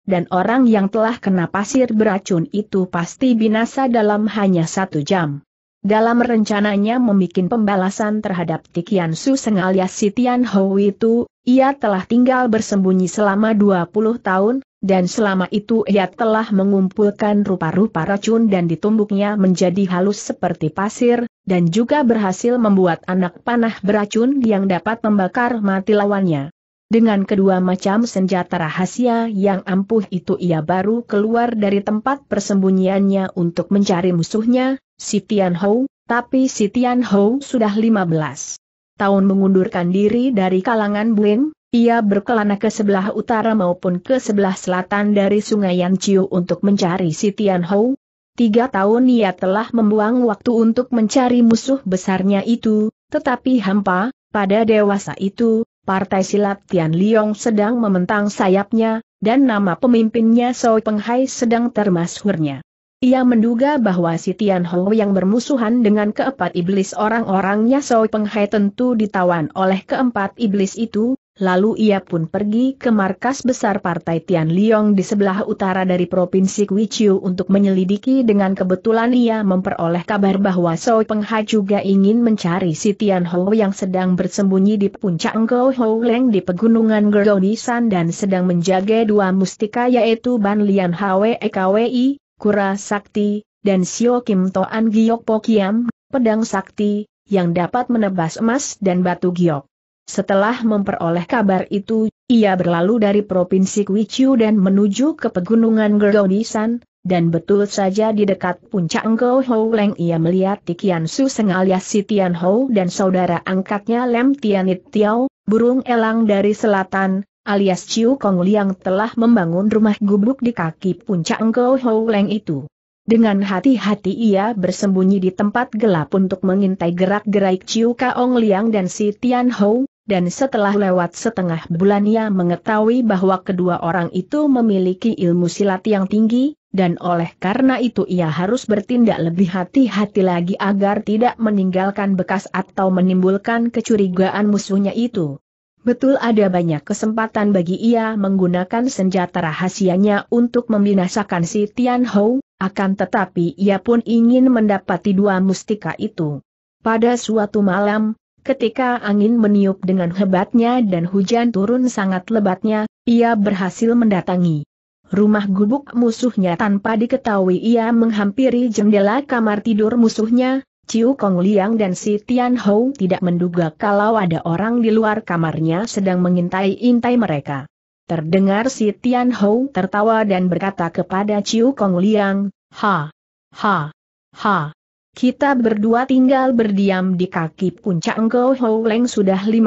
dan orang yang telah kena pasir beracun itu pasti binasa dalam hanya satu jam. Dalam rencananya membuat pembalasan terhadap Tikian Su Seng alias si Tian Hou itu, ia telah tinggal bersembunyi selama 20 tahun, dan selama itu ia telah mengumpulkan rupa-rupa racun dan ditumbuknya menjadi halus seperti pasir, dan juga berhasil membuat anak panah beracun yang dapat membakar mati lawannya. Dengan kedua macam senjata rahasia yang ampuh itu ia baru keluar dari tempat persembunyiannya untuk mencari musuhnya, si Tian Hou, tapi si Tian Hou sudah 15 tahun mengundurkan diri dari kalangan Buin, ia berkelana ke sebelah utara maupun ke sebelah selatan dari sungai Yanciu untuk mencari si Tian Hou. Tiga tahun ia telah membuang waktu untuk mencari musuh besarnya itu, tetapi hampa, pada dewasa itu, partai silat Tian Liong sedang mementang sayapnya, dan nama pemimpinnya Soi Penghai sedang termasurnya. Ia menduga bahwa si Tian Hou yang bermusuhan dengan keempat iblis orang-orangnya Soi Penghai tentu ditawan oleh keempat iblis itu, lalu ia pun pergi ke markas besar Partai Tian Liong di sebelah utara dari Provinsi Kuichiu untuk menyelidiki dengan kebetulan ia memperoleh kabar bahwa Soi Penghai juga ingin mencari si Tian Hou yang sedang bersembunyi di puncak Ngkou Hou Leng di pegunungan Gerodisan dan sedang menjaga dua mustika yaitu Ban Lian Hwe Kwi. Kura Sakti, dan Sio Kim Toan Giok Pokiam, Pedang Sakti, yang dapat menebas emas dan batu giok. Setelah memperoleh kabar itu, ia berlalu dari Provinsi Kuichu dan menuju ke Pegunungan Gerodisan, dan betul saja di dekat puncak Engkau Hou Leng ia melihat Tikian Su Seng alias si Tian Hou dan saudara angkatnya Lem Tianit Tiao, burung elang dari selatan, alias Ciu Kong Liang telah membangun rumah gubuk di kaki puncak Engkau Leng itu. Dengan hati-hati ia bersembunyi di tempat gelap untuk mengintai gerak-gerik Ciu Kaong Liang dan si Tian Hou, dan setelah lewat setengah bulan ia mengetahui bahwa kedua orang itu memiliki ilmu silat yang tinggi, dan oleh karena itu ia harus bertindak lebih hati-hati lagi agar tidak meninggalkan bekas atau menimbulkan kecurigaan musuhnya itu. Betul ada banyak kesempatan bagi ia menggunakan senjata rahasianya untuk membinasakan si Tian Hou, akan tetapi ia pun ingin mendapati dua mustika itu. Pada suatu malam, ketika angin meniup dengan hebatnya dan hujan turun sangat lebatnya, ia berhasil mendatangi rumah gubuk musuhnya tanpa diketahui ia menghampiri jendela kamar tidur musuhnya, Ciu Kong Liang dan si Tian Hou tidak menduga kalau ada orang di luar kamarnya sedang mengintai-intai mereka. Terdengar si Tian Hou tertawa dan berkata kepada Ciu Kong Liang, Ha! Ha! Ha! Kita berdua tinggal berdiam di kaki puncak Engkau Hou Leng sudah 15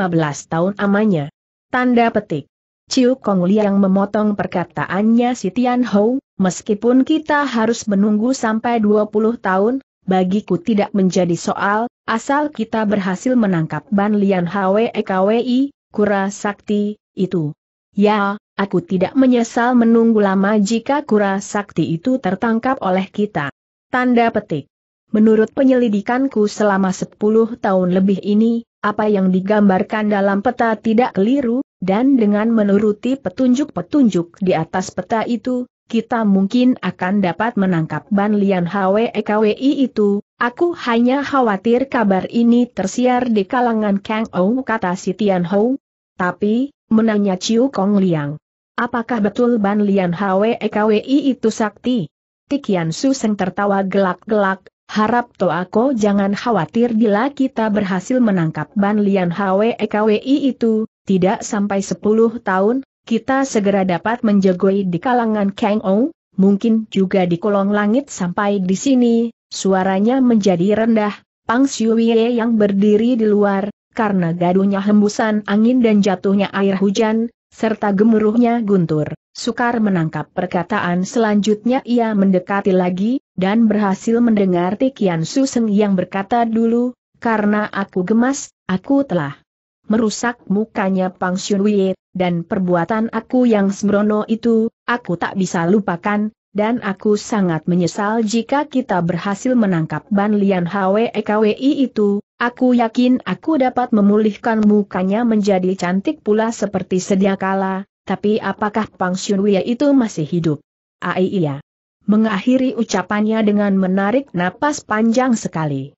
tahun amanya. Tanda petik. Ciu Kong Liang memotong perkataannya si Tian Hou, meskipun kita harus menunggu sampai 20 tahun, bagiku tidak menjadi soal, asal kita berhasil menangkap Ban Lian HWEKWI, Kura Sakti, itu. Ya, aku tidak menyesal menunggu lama jika Kura Sakti itu tertangkap oleh kita. Tanda petik. Menurut penyelidikanku selama 10 tahun lebih ini, apa yang digambarkan dalam peta tidak keliru, dan dengan menuruti petunjuk-petunjuk di atas peta itu, kita mungkin akan dapat menangkap Ban Lian Kwi itu, aku hanya khawatir kabar ini tersiar di kalangan Kang Ou kata si Tian Hou. Tapi, menanya Ciu Kong Liang. Apakah betul Ban Lian Kwi itu sakti? Tikian Seng tertawa gelak-gelak, harap to aku jangan khawatir bila kita berhasil menangkap Ban Lian Kwi itu, tidak sampai 10 tahun, kita segera dapat menjegoi di kalangan Kang Ou, mungkin juga di kolong langit sampai di sini, suaranya menjadi rendah, Pang Siuye yang berdiri di luar, karena gaduhnya hembusan angin dan jatuhnya air hujan, serta gemuruhnya guntur. Sukar menangkap perkataan selanjutnya ia mendekati lagi, dan berhasil mendengar Tikian Suseng yang berkata dulu, karena aku gemas, aku telah merusak mukanya Pang Xunwei, dan perbuatan aku yang sembrono itu, aku tak bisa lupakan, dan aku sangat menyesal jika kita berhasil menangkap Ban Lian HWEKWI itu, aku yakin aku dapat memulihkan mukanya menjadi cantik pula seperti sedia kala, tapi apakah Pang Xunwei itu masih hidup? Ai ah, iya. Mengakhiri ucapannya dengan menarik napas panjang sekali.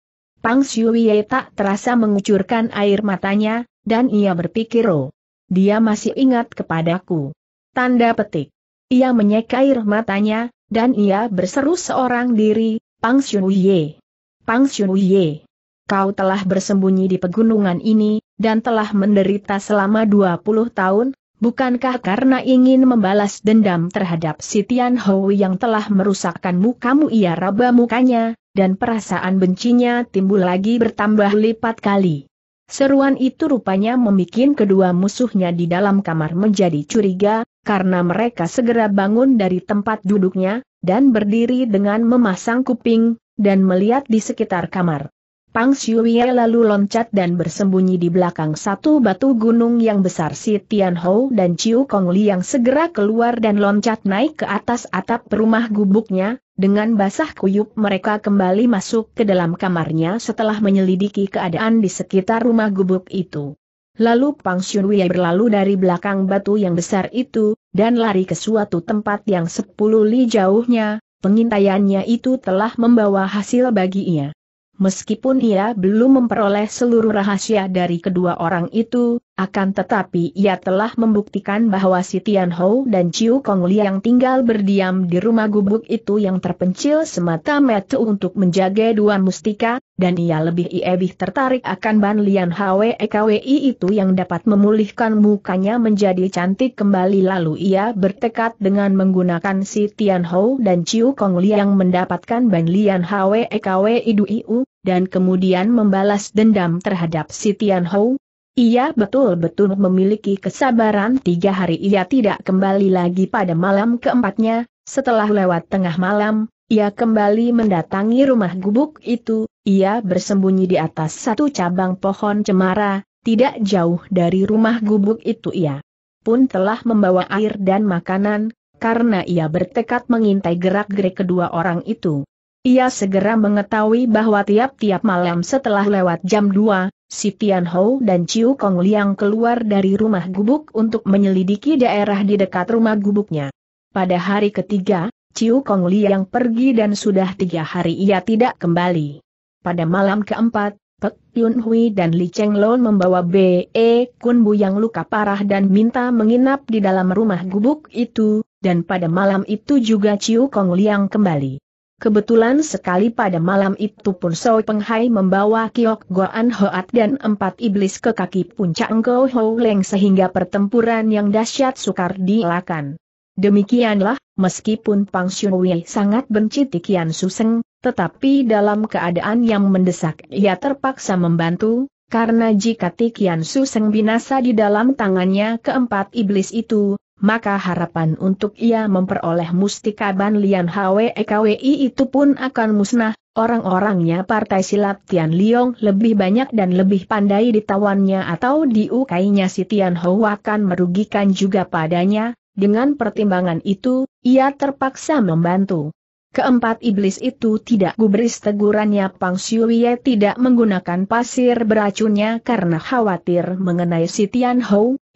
Pang Xunwei tak terasa mengucurkan air matanya, dan ia berpikir oh, dia masih ingat kepadaku. Tanda petik. Ia menyekair air matanya, dan ia berseru seorang diri, Pang Xunwuye. Pang Xunwuye. Kau telah bersembunyi di pegunungan ini, dan telah menderita selama 20 tahun, bukankah karena ingin membalas dendam terhadap si Tian Hou yang telah merusakkan mukamu ia raba mukanya, dan perasaan bencinya timbul lagi bertambah lipat kali. Seruan itu rupanya membuat kedua musuhnya di dalam kamar menjadi curiga, karena mereka segera bangun dari tempat duduknya, dan berdiri dengan memasang kuping, dan melihat di sekitar kamar. Pang Xiuye lalu loncat dan bersembunyi di belakang satu batu gunung yang besar si Tian dan Chiu Kong yang segera keluar dan loncat naik ke atas atap rumah gubuknya, dengan basah kuyup mereka kembali masuk ke dalam kamarnya setelah menyelidiki keadaan di sekitar rumah gubuk itu. Lalu Pang Wei berlalu dari belakang batu yang besar itu, dan lari ke suatu tempat yang sepuluh li jauhnya, pengintaiannya itu telah membawa hasil baginya. Meskipun ia belum memperoleh seluruh rahasia dari kedua orang itu, akan tetapi ia telah membuktikan bahwa si Tian Hou dan Chiu Kong yang tinggal berdiam di rumah gubuk itu yang terpencil semata-mata untuk menjaga dua mustika, dan ia lebih iebih tertarik akan Ban Lian Hwe EKWI itu yang dapat memulihkan mukanya menjadi cantik kembali lalu ia bertekad dengan menggunakan si Tian Hou dan Chiu Kong yang mendapatkan Ban Lian Hwe EKWI Duiu, dan kemudian membalas dendam terhadap si Tian Hou, ia betul-betul memiliki kesabaran tiga hari ia tidak kembali lagi pada malam keempatnya, setelah lewat tengah malam, ia kembali mendatangi rumah gubuk itu, ia bersembunyi di atas satu cabang pohon cemara, tidak jauh dari rumah gubuk itu ia pun telah membawa air dan makanan, karena ia bertekad mengintai gerak-gerik kedua orang itu. Ia segera mengetahui bahwa tiap-tiap malam setelah lewat jam 2, si Tian dan Chiu Kong Liang keluar dari rumah gubuk untuk menyelidiki daerah di dekat rumah gubuknya. Pada hari ketiga, Chiu Kong Liang pergi dan sudah tiga hari ia tidak kembali. Pada malam keempat, Pek Yun Hui dan Li Cheng Lon membawa B.E. Kun Bu yang luka parah dan minta menginap di dalam rumah gubuk itu, dan pada malam itu juga Chiu Kong Liang kembali. Kebetulan sekali pada malam itu pun Soi Penghai membawa Kiok Goan Hoat dan empat iblis ke kaki puncak Ngko Ho Leng sehingga pertempuran yang dahsyat sukar dielakkan. Demikianlah, meskipun Pang Wei sangat benci Tikian Suseng, tetapi dalam keadaan yang mendesak ia terpaksa membantu, karena jika Tikian Suseng binasa di dalam tangannya keempat iblis itu, maka harapan untuk ia memperoleh mustika Ban Lian Kwi itu pun akan musnah, orang-orangnya partai silat Tian Liong lebih banyak dan lebih pandai ditawannya atau diukainya si Tian Hou akan merugikan juga padanya, dengan pertimbangan itu, ia terpaksa membantu. Keempat iblis itu tidak gubris tegurannya Pang Siuye tidak menggunakan pasir beracunnya karena khawatir mengenai si Tian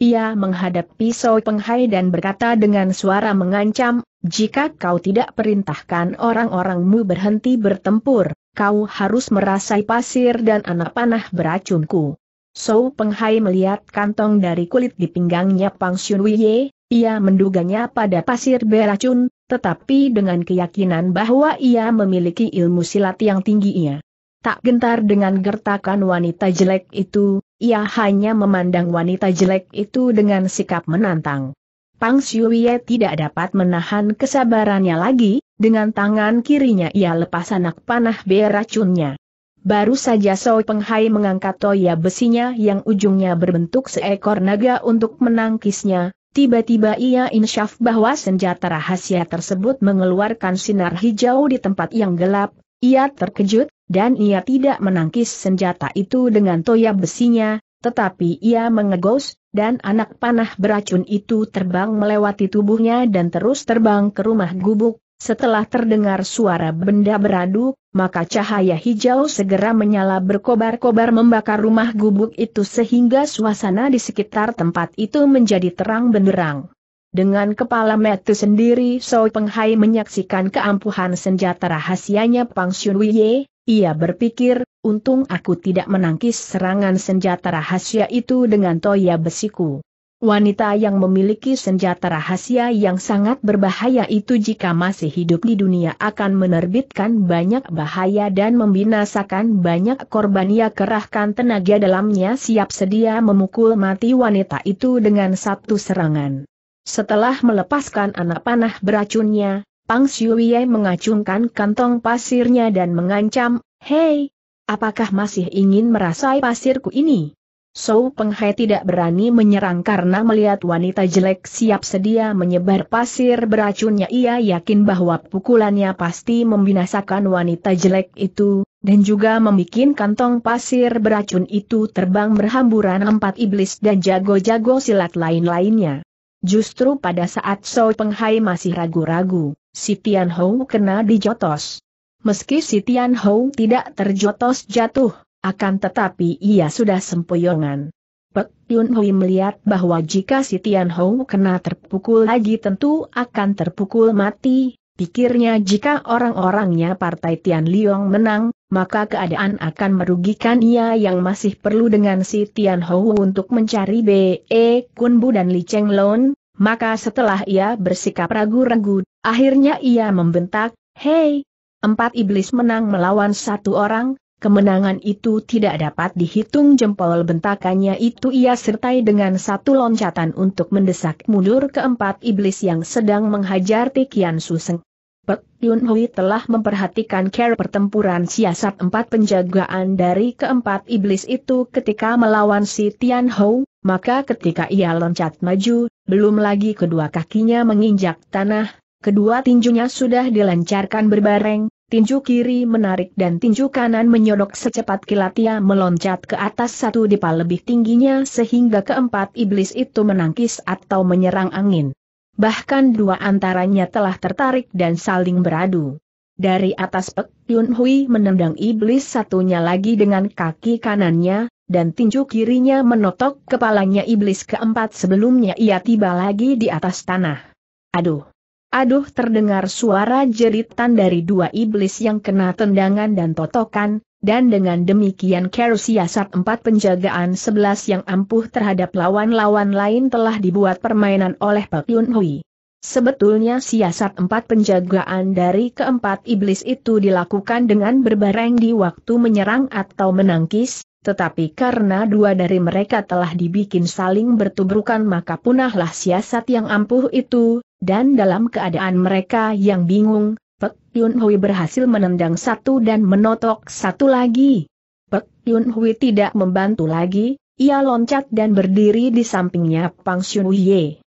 ia menghadap pisau penghai dan berkata dengan suara mengancam, jika kau tidak perintahkan orang-orangmu berhenti bertempur, kau harus merasai pasir dan anak panah beracunku. So Penghai melihat kantong dari kulit di pinggangnya Pang Siuye, ia menduganya pada pasir beracun, tetapi dengan keyakinan bahwa ia memiliki ilmu silat yang tingginya. Tak gentar dengan gertakan wanita jelek itu, ia hanya memandang wanita jelek itu dengan sikap menantang. Pang Siuye tidak dapat menahan kesabarannya lagi, dengan tangan kirinya ia lepas anak panah beracunnya. Baru saja Soi Penghai mengangkat toya besinya yang ujungnya berbentuk seekor naga untuk menangkisnya, Tiba-tiba ia insyaf bahwa senjata rahasia tersebut mengeluarkan sinar hijau di tempat yang gelap, ia terkejut, dan ia tidak menangkis senjata itu dengan toya besinya, tetapi ia mengegos, dan anak panah beracun itu terbang melewati tubuhnya dan terus terbang ke rumah gubuk, setelah terdengar suara benda beradu, maka cahaya hijau segera menyala berkobar-kobar membakar rumah gubuk itu sehingga suasana di sekitar tempat itu menjadi terang benderang. Dengan kepala metu sendiri So Penghai menyaksikan keampuhan senjata rahasianya Pang Xun Wie, ia berpikir, untung aku tidak menangkis serangan senjata rahasia itu dengan toya besiku. Wanita yang memiliki senjata rahasia yang sangat berbahaya itu jika masih hidup di dunia akan menerbitkan banyak bahaya dan membinasakan banyak korban ia kerahkan tenaga dalamnya siap sedia memukul mati wanita itu dengan satu serangan. Setelah melepaskan anak panah beracunnya, Pang Xiuye mengacungkan kantong pasirnya dan mengancam, Hei, apakah masih ingin merasai pasirku ini? Peng Penghai tidak berani menyerang karena melihat wanita jelek siap sedia menyebar pasir beracunnya ia yakin bahwa pukulannya pasti membinasakan wanita jelek itu, dan juga membuat kantong pasir beracun itu terbang berhamburan empat iblis dan jago-jago silat lain-lainnya. Justru pada saat Peng Penghai masih ragu-ragu, si Tian Hou kena dijotos. Meski si Tian Hou tidak terjotos jatuh, akan tetapi ia sudah sempoyongan. Pek Yun Hui melihat bahwa jika si Tian Hou kena terpukul lagi tentu akan terpukul mati, Pikirnya jika orang-orangnya partai Tian Liong menang, maka keadaan akan merugikan ia yang masih perlu dengan si Tian Hou untuk mencari B.E. Kun Bu dan Li Cheng Lon, maka setelah ia bersikap ragu-ragu, akhirnya ia membentak, Hei, empat iblis menang melawan satu orang, Kemenangan itu tidak dapat dihitung jempol bentakannya itu ia sertai dengan satu loncatan untuk mendesak mundur keempat iblis yang sedang menghajar Tikian Suseng. Pek Yun Hui telah memperhatikan care pertempuran siasat empat penjagaan dari keempat iblis itu ketika melawan si Tian Hou, maka ketika ia loncat maju, belum lagi kedua kakinya menginjak tanah, kedua tinjunya sudah dilancarkan berbareng, tinju kiri menarik dan tinju kanan menyodok secepat kilat ia meloncat ke atas satu dipa lebih tingginya sehingga keempat iblis itu menangkis atau menyerang angin. Bahkan dua antaranya telah tertarik dan saling beradu. Dari atas Pek Yun Hui menendang iblis satunya lagi dengan kaki kanannya, dan tinju kirinya menotok kepalanya iblis keempat sebelumnya ia tiba lagi di atas tanah. Aduh! Aduh terdengar suara jeritan dari dua iblis yang kena tendangan dan totokan, dan dengan demikian Ker siasat empat penjagaan sebelas yang ampuh terhadap lawan-lawan lain telah dibuat permainan oleh Pak Yun Hui. Sebetulnya siasat empat penjagaan dari keempat iblis itu dilakukan dengan berbareng di waktu menyerang atau menangkis, tetapi karena dua dari mereka telah dibikin saling bertubrukan maka punahlah siasat yang ampuh itu, dan dalam keadaan mereka yang bingung, Pek Yun Hui berhasil menendang satu dan menotok satu lagi. Pek Yun Hui tidak membantu lagi, ia loncat dan berdiri di sampingnya Pang Xun Ye.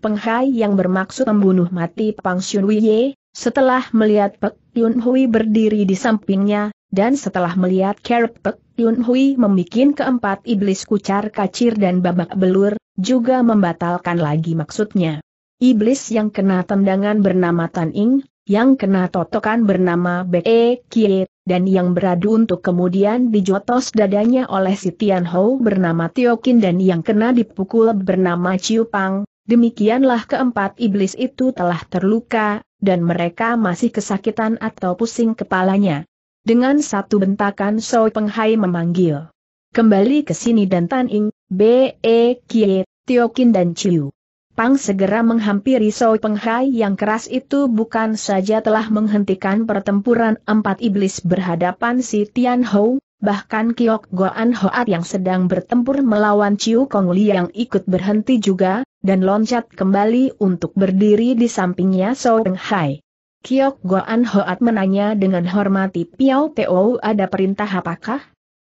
Peng Hai yang bermaksud membunuh mati Pang Xun Ye, setelah melihat Pek Yun Hui berdiri di sampingnya, dan setelah melihat Carrot Pek Yun Hui membuat keempat iblis kucar kacir dan babak belur, juga membatalkan lagi maksudnya. Iblis yang kena tendangan bernama Tan Ing, yang kena totokan bernama Be Kie, dan yang beradu untuk kemudian dijotos dadanya oleh si Tian Hou bernama Tiokin dan yang kena dipukul bernama Ciu Pang, demikianlah keempat iblis itu telah terluka, dan mereka masih kesakitan atau pusing kepalanya. Dengan satu bentakan So Penghai memanggil. Kembali ke sini dan Tan Ing, B.E. E, Kie, Tiokin dan Chiu. Pang segera menghampiri So Penghai yang keras itu bukan saja telah menghentikan pertempuran empat iblis berhadapan si Tian Hou, bahkan Kiok Goan Hoat yang sedang bertempur melawan Chiu Kong Li yang ikut berhenti juga, dan loncat kembali untuk berdiri di sampingnya So Penghai. Kiok Goan Hoat menanya dengan hormati Piao Teo ada perintah apakah?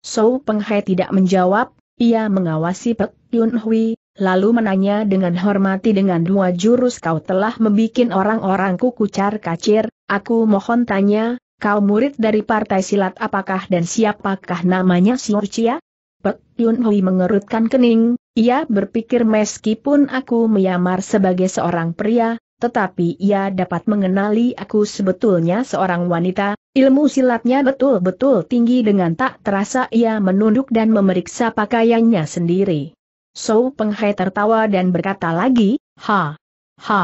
Peng Penghe tidak menjawab, ia mengawasi Pek Yun Hui, lalu menanya dengan hormati dengan dua jurus kau telah membuat orang-orangku kucar kacir, aku mohon tanya, kau murid dari partai silat apakah dan siapakah namanya Siurcia? Pek Yun Hui mengerutkan kening, ia berpikir meskipun aku menyamar sebagai seorang pria, tetapi ia dapat mengenali aku sebetulnya seorang wanita, ilmu silatnya betul-betul tinggi dengan tak terasa ia menunduk dan memeriksa pakaiannya sendiri. So Peng Hai tertawa dan berkata lagi, ha, ha.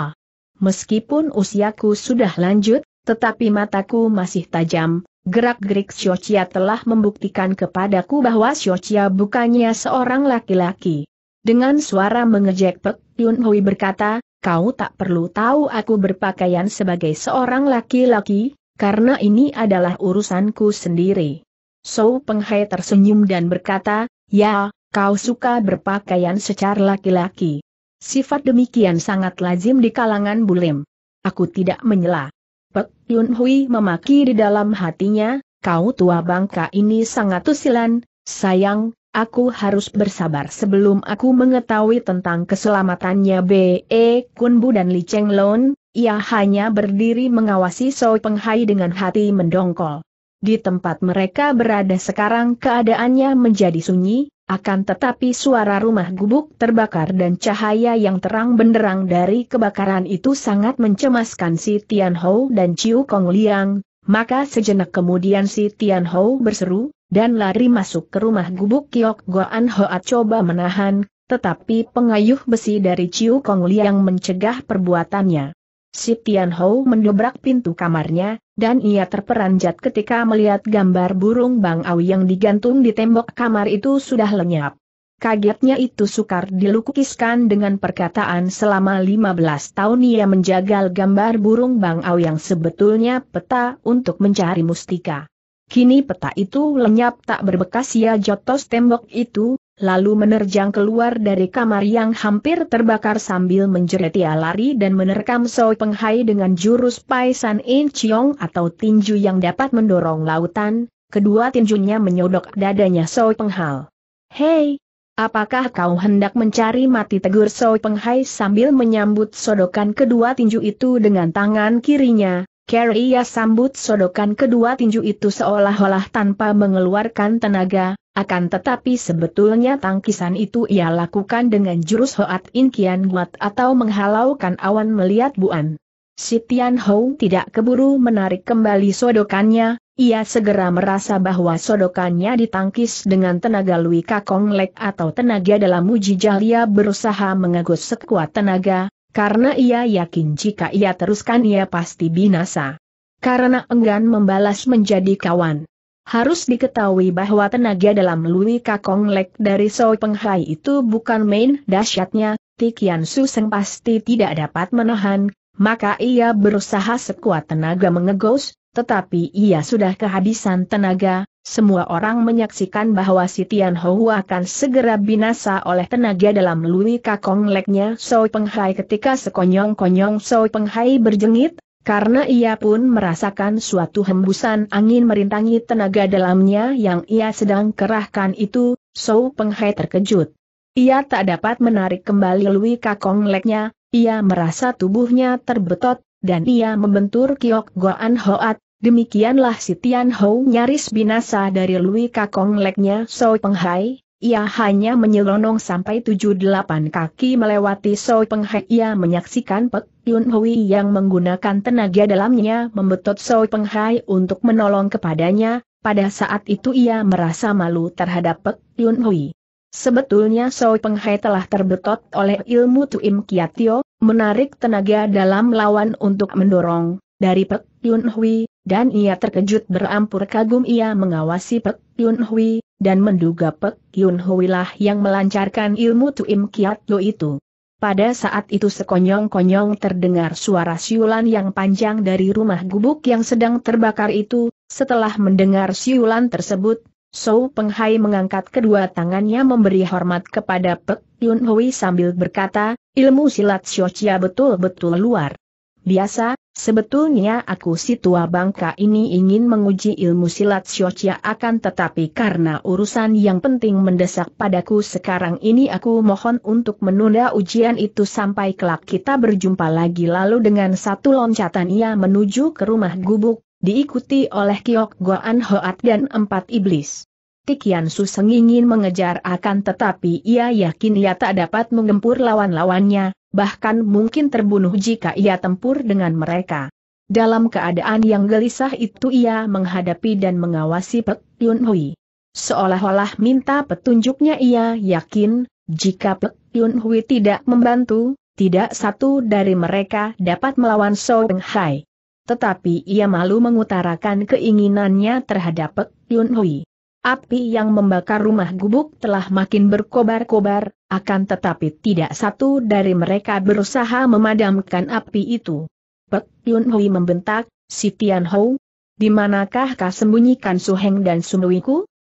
Meskipun usiaku sudah lanjut, tetapi mataku masih tajam, gerak-gerik Xiochia telah membuktikan kepadaku bahwa Xiochia bukannya seorang laki-laki. Dengan suara mengejek Pek Yun Hui berkata, kau tak perlu tahu aku berpakaian sebagai seorang laki-laki, karena ini adalah urusanku sendiri. So Penghai tersenyum dan berkata, ya, kau suka berpakaian secara laki-laki. Sifat demikian sangat lazim di kalangan bulim. Aku tidak menyela. Pek Yun Hui memaki di dalam hatinya, kau tua bangka ini sangat usilan, sayang, Aku harus bersabar sebelum aku mengetahui tentang keselamatannya B.E. E Kunbu dan Li Cheng Lon, ia hanya berdiri mengawasi Soi Penghai dengan hati mendongkol. Di tempat mereka berada sekarang keadaannya menjadi sunyi, akan tetapi suara rumah gubuk terbakar dan cahaya yang terang benderang dari kebakaran itu sangat mencemaskan si Tian Hou dan Chiu Kong Liang, maka sejenak kemudian si Tian Hou berseru, dan lari masuk ke rumah gubuk Kiok Goan Hoat coba menahan, tetapi pengayuh besi dari Ciu Kong Liang mencegah perbuatannya. Si Tian Hou mendobrak pintu kamarnya, dan ia terperanjat ketika melihat gambar burung Bang Au yang digantung di tembok kamar itu sudah lenyap. Kagetnya itu sukar dilukiskan dengan perkataan selama 15 tahun ia menjagal gambar burung Bang Au yang sebetulnya peta untuk mencari mustika. Kini peta itu lenyap tak berbekas ia jotos tembok itu, lalu menerjang keluar dari kamar yang hampir terbakar sambil menjerit ia lari dan menerkam Soi Penghai dengan jurus Paisan In Chiong atau tinju yang dapat mendorong lautan, kedua tinjunya menyodok dadanya Soi Penghal. Hei! Apakah kau hendak mencari mati tegur Soi Penghai sambil menyambut sodokan kedua tinju itu dengan tangan kirinya, Carrie ia sambut sodokan kedua tinju itu seolah-olah tanpa mengeluarkan tenaga, akan tetapi sebetulnya tangkisan itu ia lakukan dengan jurus Hoat In Kian Guat atau menghalaukan awan melihat buan. Si Tian Hou tidak keburu menarik kembali sodokannya, ia segera merasa bahwa sodokannya ditangkis dengan tenaga Lui Kakong Lek atau tenaga dalam uji jahlia berusaha mengagus sekuat tenaga, karena ia yakin jika ia teruskan ia pasti binasa. Karena enggan membalas menjadi kawan. Harus diketahui bahwa tenaga dalam Lui Kakong Lek dari So Penghai itu bukan main dahsyatnya, Tikian Suseng pasti tidak dapat menahan, maka ia berusaha sekuat tenaga mengegos, tetapi ia sudah kehabisan tenaga, semua orang menyaksikan bahwa si Tian Hou akan segera binasa oleh tenaga dalam Lui Kakong leknya Soi Penghai ketika sekonyong-konyong Soi Penghai berjengit, karena ia pun merasakan suatu hembusan angin merintangi tenaga dalamnya yang ia sedang kerahkan itu, Soi Penghai terkejut. Ia tak dapat menarik kembali Lui Kakong leknya, ia merasa tubuhnya terbetot, dan ia membentur Kiok Goan Hoat, Demikianlah si Tian Hou nyaris binasa dari Lui Kakong leknya Soi Penghai, ia hanya menyelonong sampai tujuh delapan kaki melewati Soi Penghai ia menyaksikan Pek Yun Hui yang menggunakan tenaga dalamnya membetot Soi Penghai untuk menolong kepadanya, pada saat itu ia merasa malu terhadap Pek Yun Hui. Sebetulnya Soi Penghai telah terbetot oleh ilmu Tuim Kiatio, menarik tenaga dalam lawan untuk mendorong, dari Pek Yun Hui, dan ia terkejut berampur kagum ia mengawasi Pek Yun Hui, dan menduga Pek Yun Hui lah yang melancarkan ilmu Tuim Kiat Yo itu. Pada saat itu sekonyong-konyong terdengar suara siulan yang panjang dari rumah gubuk yang sedang terbakar itu, setelah mendengar siulan tersebut, Sou Penghai mengangkat kedua tangannya memberi hormat kepada Pek Yun Hui sambil berkata, ilmu silat Chia betul-betul luar biasa, sebetulnya aku si tua bangka ini ingin menguji ilmu silat syocia akan tetapi karena urusan yang penting mendesak padaku sekarang ini aku mohon untuk menunda ujian itu sampai kelak kita berjumpa lagi lalu dengan satu loncatan ia menuju ke rumah gubuk, diikuti oleh Kiok Goan Hoat dan empat iblis. Tikian Suseng ingin mengejar akan tetapi ia yakin ia tak dapat menggempur lawan-lawannya, bahkan mungkin terbunuh jika ia tempur dengan mereka. Dalam keadaan yang gelisah itu ia menghadapi dan mengawasi Pek Yun Hui. Seolah-olah minta petunjuknya ia yakin, jika Pek Yun Hui tidak membantu, tidak satu dari mereka dapat melawan So Hai. Tetapi ia malu mengutarakan keinginannya terhadap Pek Yun Hui. Api yang membakar rumah gubuk telah makin berkobar-kobar, akan tetapi tidak satu dari mereka berusaha memadamkan api itu. Pek Yun Hui membentak, si Tian Hou, di manakah kau sembunyikan Suheng dan Su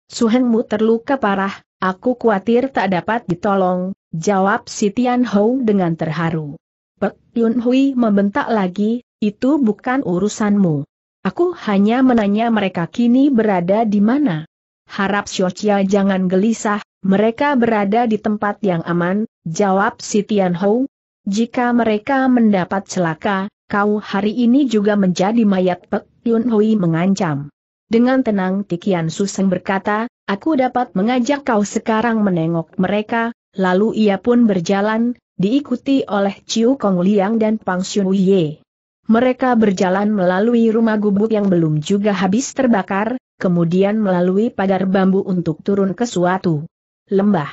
Suhengmu terluka parah, aku khawatir tak dapat ditolong, jawab si Tian Hou dengan terharu. Pek Yun Hui membentak lagi, itu bukan urusanmu. Aku hanya menanya mereka kini berada di mana. Harap Xiao jangan gelisah, mereka berada di tempat yang aman, jawab si Tian Hou. Jika mereka mendapat celaka, kau hari ini juga menjadi mayat Pek Yun Hui mengancam. Dengan tenang Tikian Suseng berkata, aku dapat mengajak kau sekarang menengok mereka, lalu ia pun berjalan, diikuti oleh Ciu Kong Liang dan Pang Xun Ye. Mereka berjalan melalui rumah gubuk yang belum juga habis terbakar, kemudian melalui pagar bambu untuk turun ke suatu lembah.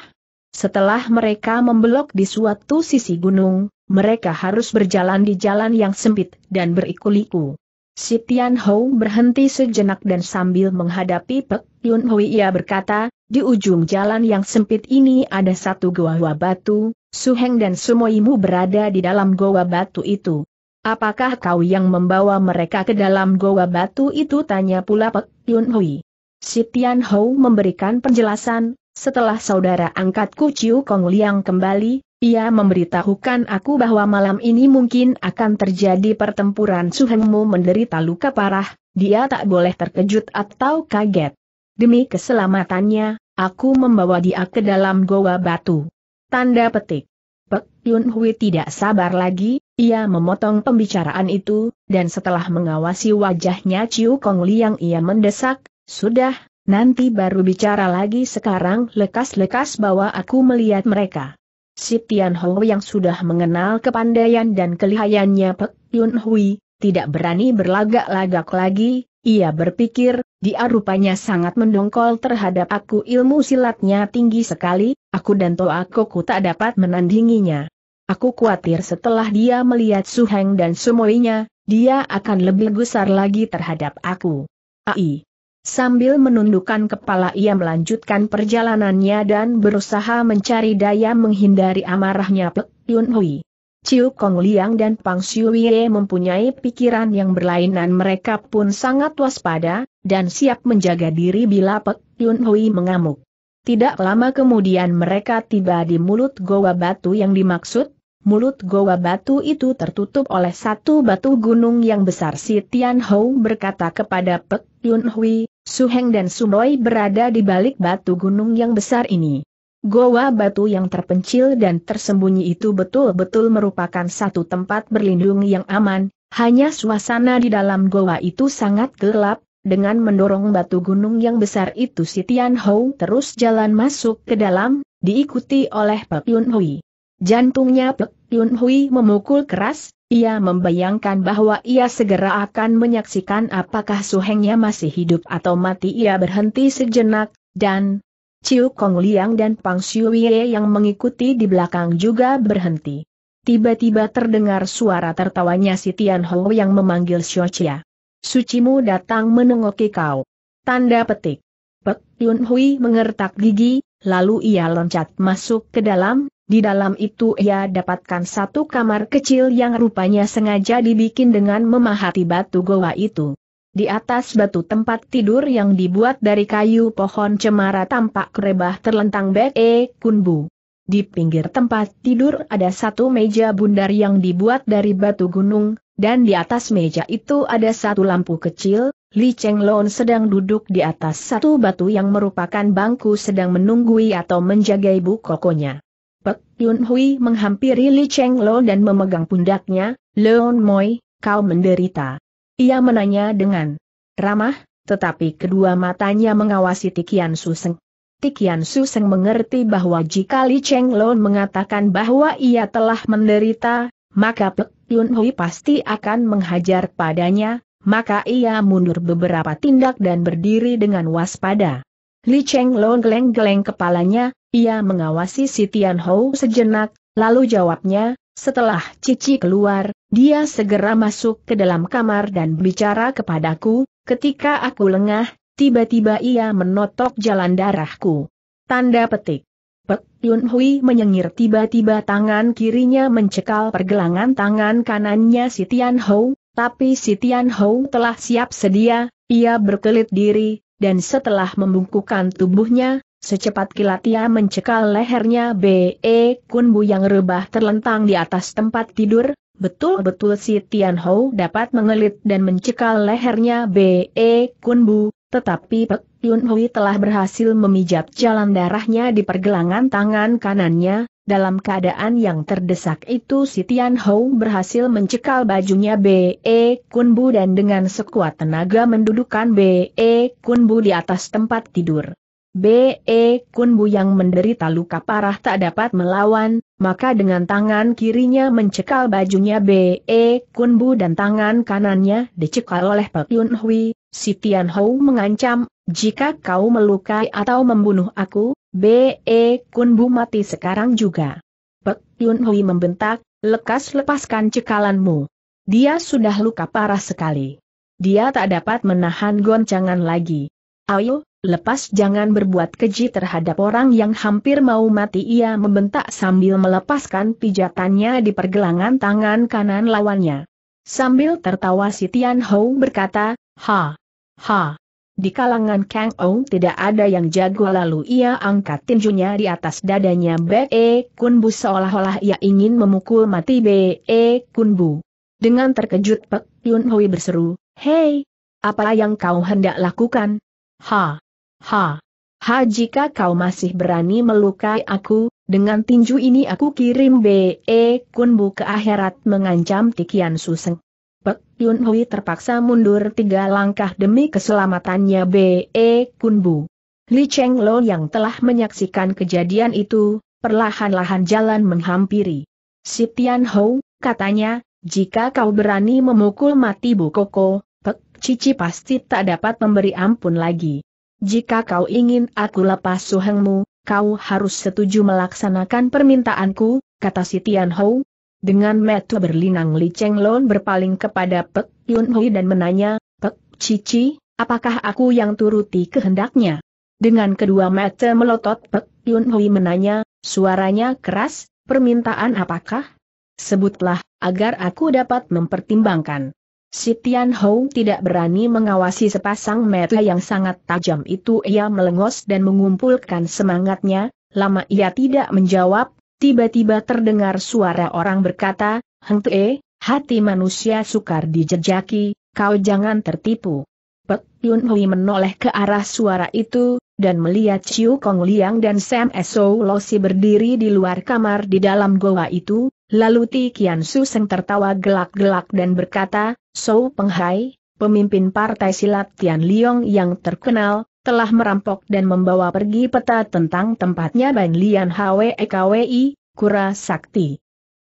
Setelah mereka membelok di suatu sisi gunung, mereka harus berjalan di jalan yang sempit dan berikuliku. Si Tian Hou berhenti sejenak dan sambil menghadapi Pek Yun Hui ia berkata, di ujung jalan yang sempit ini ada satu goa goa batu, Su Heng dan Sumoimu berada di dalam goa batu itu. Apakah kau yang membawa mereka ke dalam goa batu itu? Tanya pula Pek Yun Hui. Si Tian Hou memberikan penjelasan, setelah saudara angkat Kuciu Kong Liang kembali, ia memberitahukan aku bahwa malam ini mungkin akan terjadi pertempuran Suhengmu menderita luka parah, dia tak boleh terkejut atau kaget. Demi keselamatannya, aku membawa dia ke dalam goa batu. Tanda petik. Pek Yun Hui tidak sabar lagi, ia memotong pembicaraan itu, dan setelah mengawasi wajahnya Ciu Kong Liang ia mendesak, sudah, Nanti baru bicara lagi sekarang lekas-lekas bawa aku melihat mereka. Si Tian Ho yang sudah mengenal kepandaian dan kelihayannya Pek Yun Hui, tidak berani berlagak-lagak lagi, ia berpikir, dia rupanya sangat mendongkol terhadap aku ilmu silatnya tinggi sekali, aku dan Toakoku tak dapat menandinginya. Aku khawatir setelah dia melihat Su Heng dan semuanya, dia akan lebih gusar lagi terhadap aku. Ai, Sambil menundukkan kepala ia melanjutkan perjalanannya dan berusaha mencari daya menghindari amarahnya Pek Yun Hui. Ciu Kong Liang dan Pang Siuye mempunyai pikiran yang berlainan mereka pun sangat waspada, dan siap menjaga diri bila Pek Yun Hui mengamuk. Tidak lama kemudian mereka tiba di mulut goa batu yang dimaksud, Mulut goa batu itu tertutup oleh satu batu gunung yang besar si Tian Hou berkata kepada Pek Yun Hui, Heng dan Sunoi berada di balik batu gunung yang besar ini. Goa batu yang terpencil dan tersembunyi itu betul-betul merupakan satu tempat berlindung yang aman, hanya suasana di dalam goa itu sangat gelap, dengan mendorong batu gunung yang besar itu si Tian Hou terus jalan masuk ke dalam, diikuti oleh Pak Yun Hui. Jantungnya Pek Yun Hui memukul keras, ia membayangkan bahwa ia segera akan menyaksikan apakah suhengnya masih hidup atau mati ia berhenti sejenak, dan Ciu Kong Liang dan Pang Xiuye yang mengikuti di belakang juga berhenti. Tiba-tiba terdengar suara tertawanya si Tian Ho yang memanggil Chia. Sucimu datang menengoki kau. Tanda petik. Pek Yun Hui mengertak gigi, lalu ia loncat masuk ke dalam, di dalam itu ia dapatkan satu kamar kecil yang rupanya sengaja dibikin dengan memahati batu goa itu. Di atas batu tempat tidur yang dibuat dari kayu pohon cemara tampak kerebah terlentang be E Kunbu. Di pinggir tempat tidur ada satu meja bundar yang dibuat dari batu gunung, dan di atas meja itu ada satu lampu kecil, Li Cheng Lon sedang duduk di atas satu batu yang merupakan bangku sedang menunggui atau menjaga ibu kokonya. Pek Yun Hui menghampiri Li Cheng Lo dan memegang pundaknya, Leon Moi, kau menderita. Ia menanya dengan ramah, tetapi kedua matanya mengawasi Tikian Suseng. Tikian Suseng mengerti bahwa jika Li Cheng Lo mengatakan bahwa ia telah menderita, maka Pek Yun Hui pasti akan menghajar padanya, maka ia mundur beberapa tindak dan berdiri dengan waspada. Li Cheng Lo geleng-geleng kepalanya, ia mengawasi si Tian Hou sejenak, lalu jawabnya, setelah Cici keluar, dia segera masuk ke dalam kamar dan bicara kepadaku, ketika aku lengah, tiba-tiba ia menotok jalan darahku. Tanda petik. Pek Yun Hui menyengir tiba-tiba tangan kirinya mencekal pergelangan tangan kanannya si Tian Hou, tapi si Tian Hou telah siap sedia, ia berkelit diri, dan setelah membungkukan tubuhnya, Secepat kilat ia mencekal lehernya B.E. E Kunbu yang rebah terlentang di atas tempat tidur, betul-betul si Tian dapat mengelit dan mencekal lehernya B.E. E Kunbu, tetapi Pek Yunhui telah berhasil memijat jalan darahnya di pergelangan tangan kanannya, dalam keadaan yang terdesak itu si Tian Hou berhasil mencekal bajunya B.E. Kunbu dan dengan sekuat tenaga mendudukan B.E. Kunbu di atas tempat tidur. B.E. Kunbu yang menderita luka parah tak dapat melawan, maka dengan tangan kirinya mencekal bajunya B.E. Kunbu dan tangan kanannya dicekal oleh Pek Yun Hui, si Tian Hou mengancam, jika kau melukai atau membunuh aku, B.E. Kunbu mati sekarang juga. Pek Yun Hui membentak, lekas lepaskan cekalanmu. Dia sudah luka parah sekali. Dia tak dapat menahan goncangan lagi. Ayo, lepas jangan berbuat keji terhadap orang yang hampir mau mati ia membentak sambil melepaskan pijatannya di pergelangan tangan kanan lawannya. Sambil tertawa si Tian Hou berkata, Ha! Ha! Di kalangan Kang Ong tidak ada yang jago lalu ia angkat tinjunya di atas dadanya B.E. Kunbu seolah-olah ia ingin memukul mati B.E. Kunbu. Dengan terkejut Pek Yun Hui berseru, Hei, apa yang kau hendak lakukan? Ha! Ha! Ha jika kau masih berani melukai aku, dengan tinju ini aku kirim B.E. Kunbu ke akhirat mengancam Tikian Suseng. Pek Yun Hui terpaksa mundur tiga langkah demi keselamatannya B.E. Kunbu. Li Cheng Lo yang telah menyaksikan kejadian itu, perlahan-lahan jalan menghampiri. Si Tian Hou, katanya, jika kau berani memukul mati Bu Koko, Pek Cici pasti tak dapat memberi ampun lagi. Jika kau ingin aku lepas suhengmu, kau harus setuju melaksanakan permintaanku, kata si Tian Hou, dengan metu berlinang Li Cheng Lon berpaling kepada Pek Yun Hui dan menanya, Pek Cici, apakah aku yang turuti kehendaknya? Dengan kedua mata melotot Pek Yun Hui menanya, suaranya keras, permintaan apakah? Sebutlah, agar aku dapat mempertimbangkan. Si Tian Hou tidak berani mengawasi sepasang mata yang sangat tajam itu ia melengos dan mengumpulkan semangatnya, lama ia tidak menjawab, tiba-tiba terdengar suara orang berkata, Heng Te, hati manusia sukar dijejaki, kau jangan tertipu. Pek Yun Hui menoleh ke arah suara itu, dan melihat Chiu Kong Liang dan Sam Eso Losi berdiri di luar kamar di dalam goa itu, lalu Ti Kian Su Seng tertawa gelak-gelak dan berkata, So Penghai, pemimpin partai silat Tian Liong yang terkenal, telah merampok dan membawa pergi peta tentang tempatnya Ban Lian Hwe Kwi, Kura Sakti.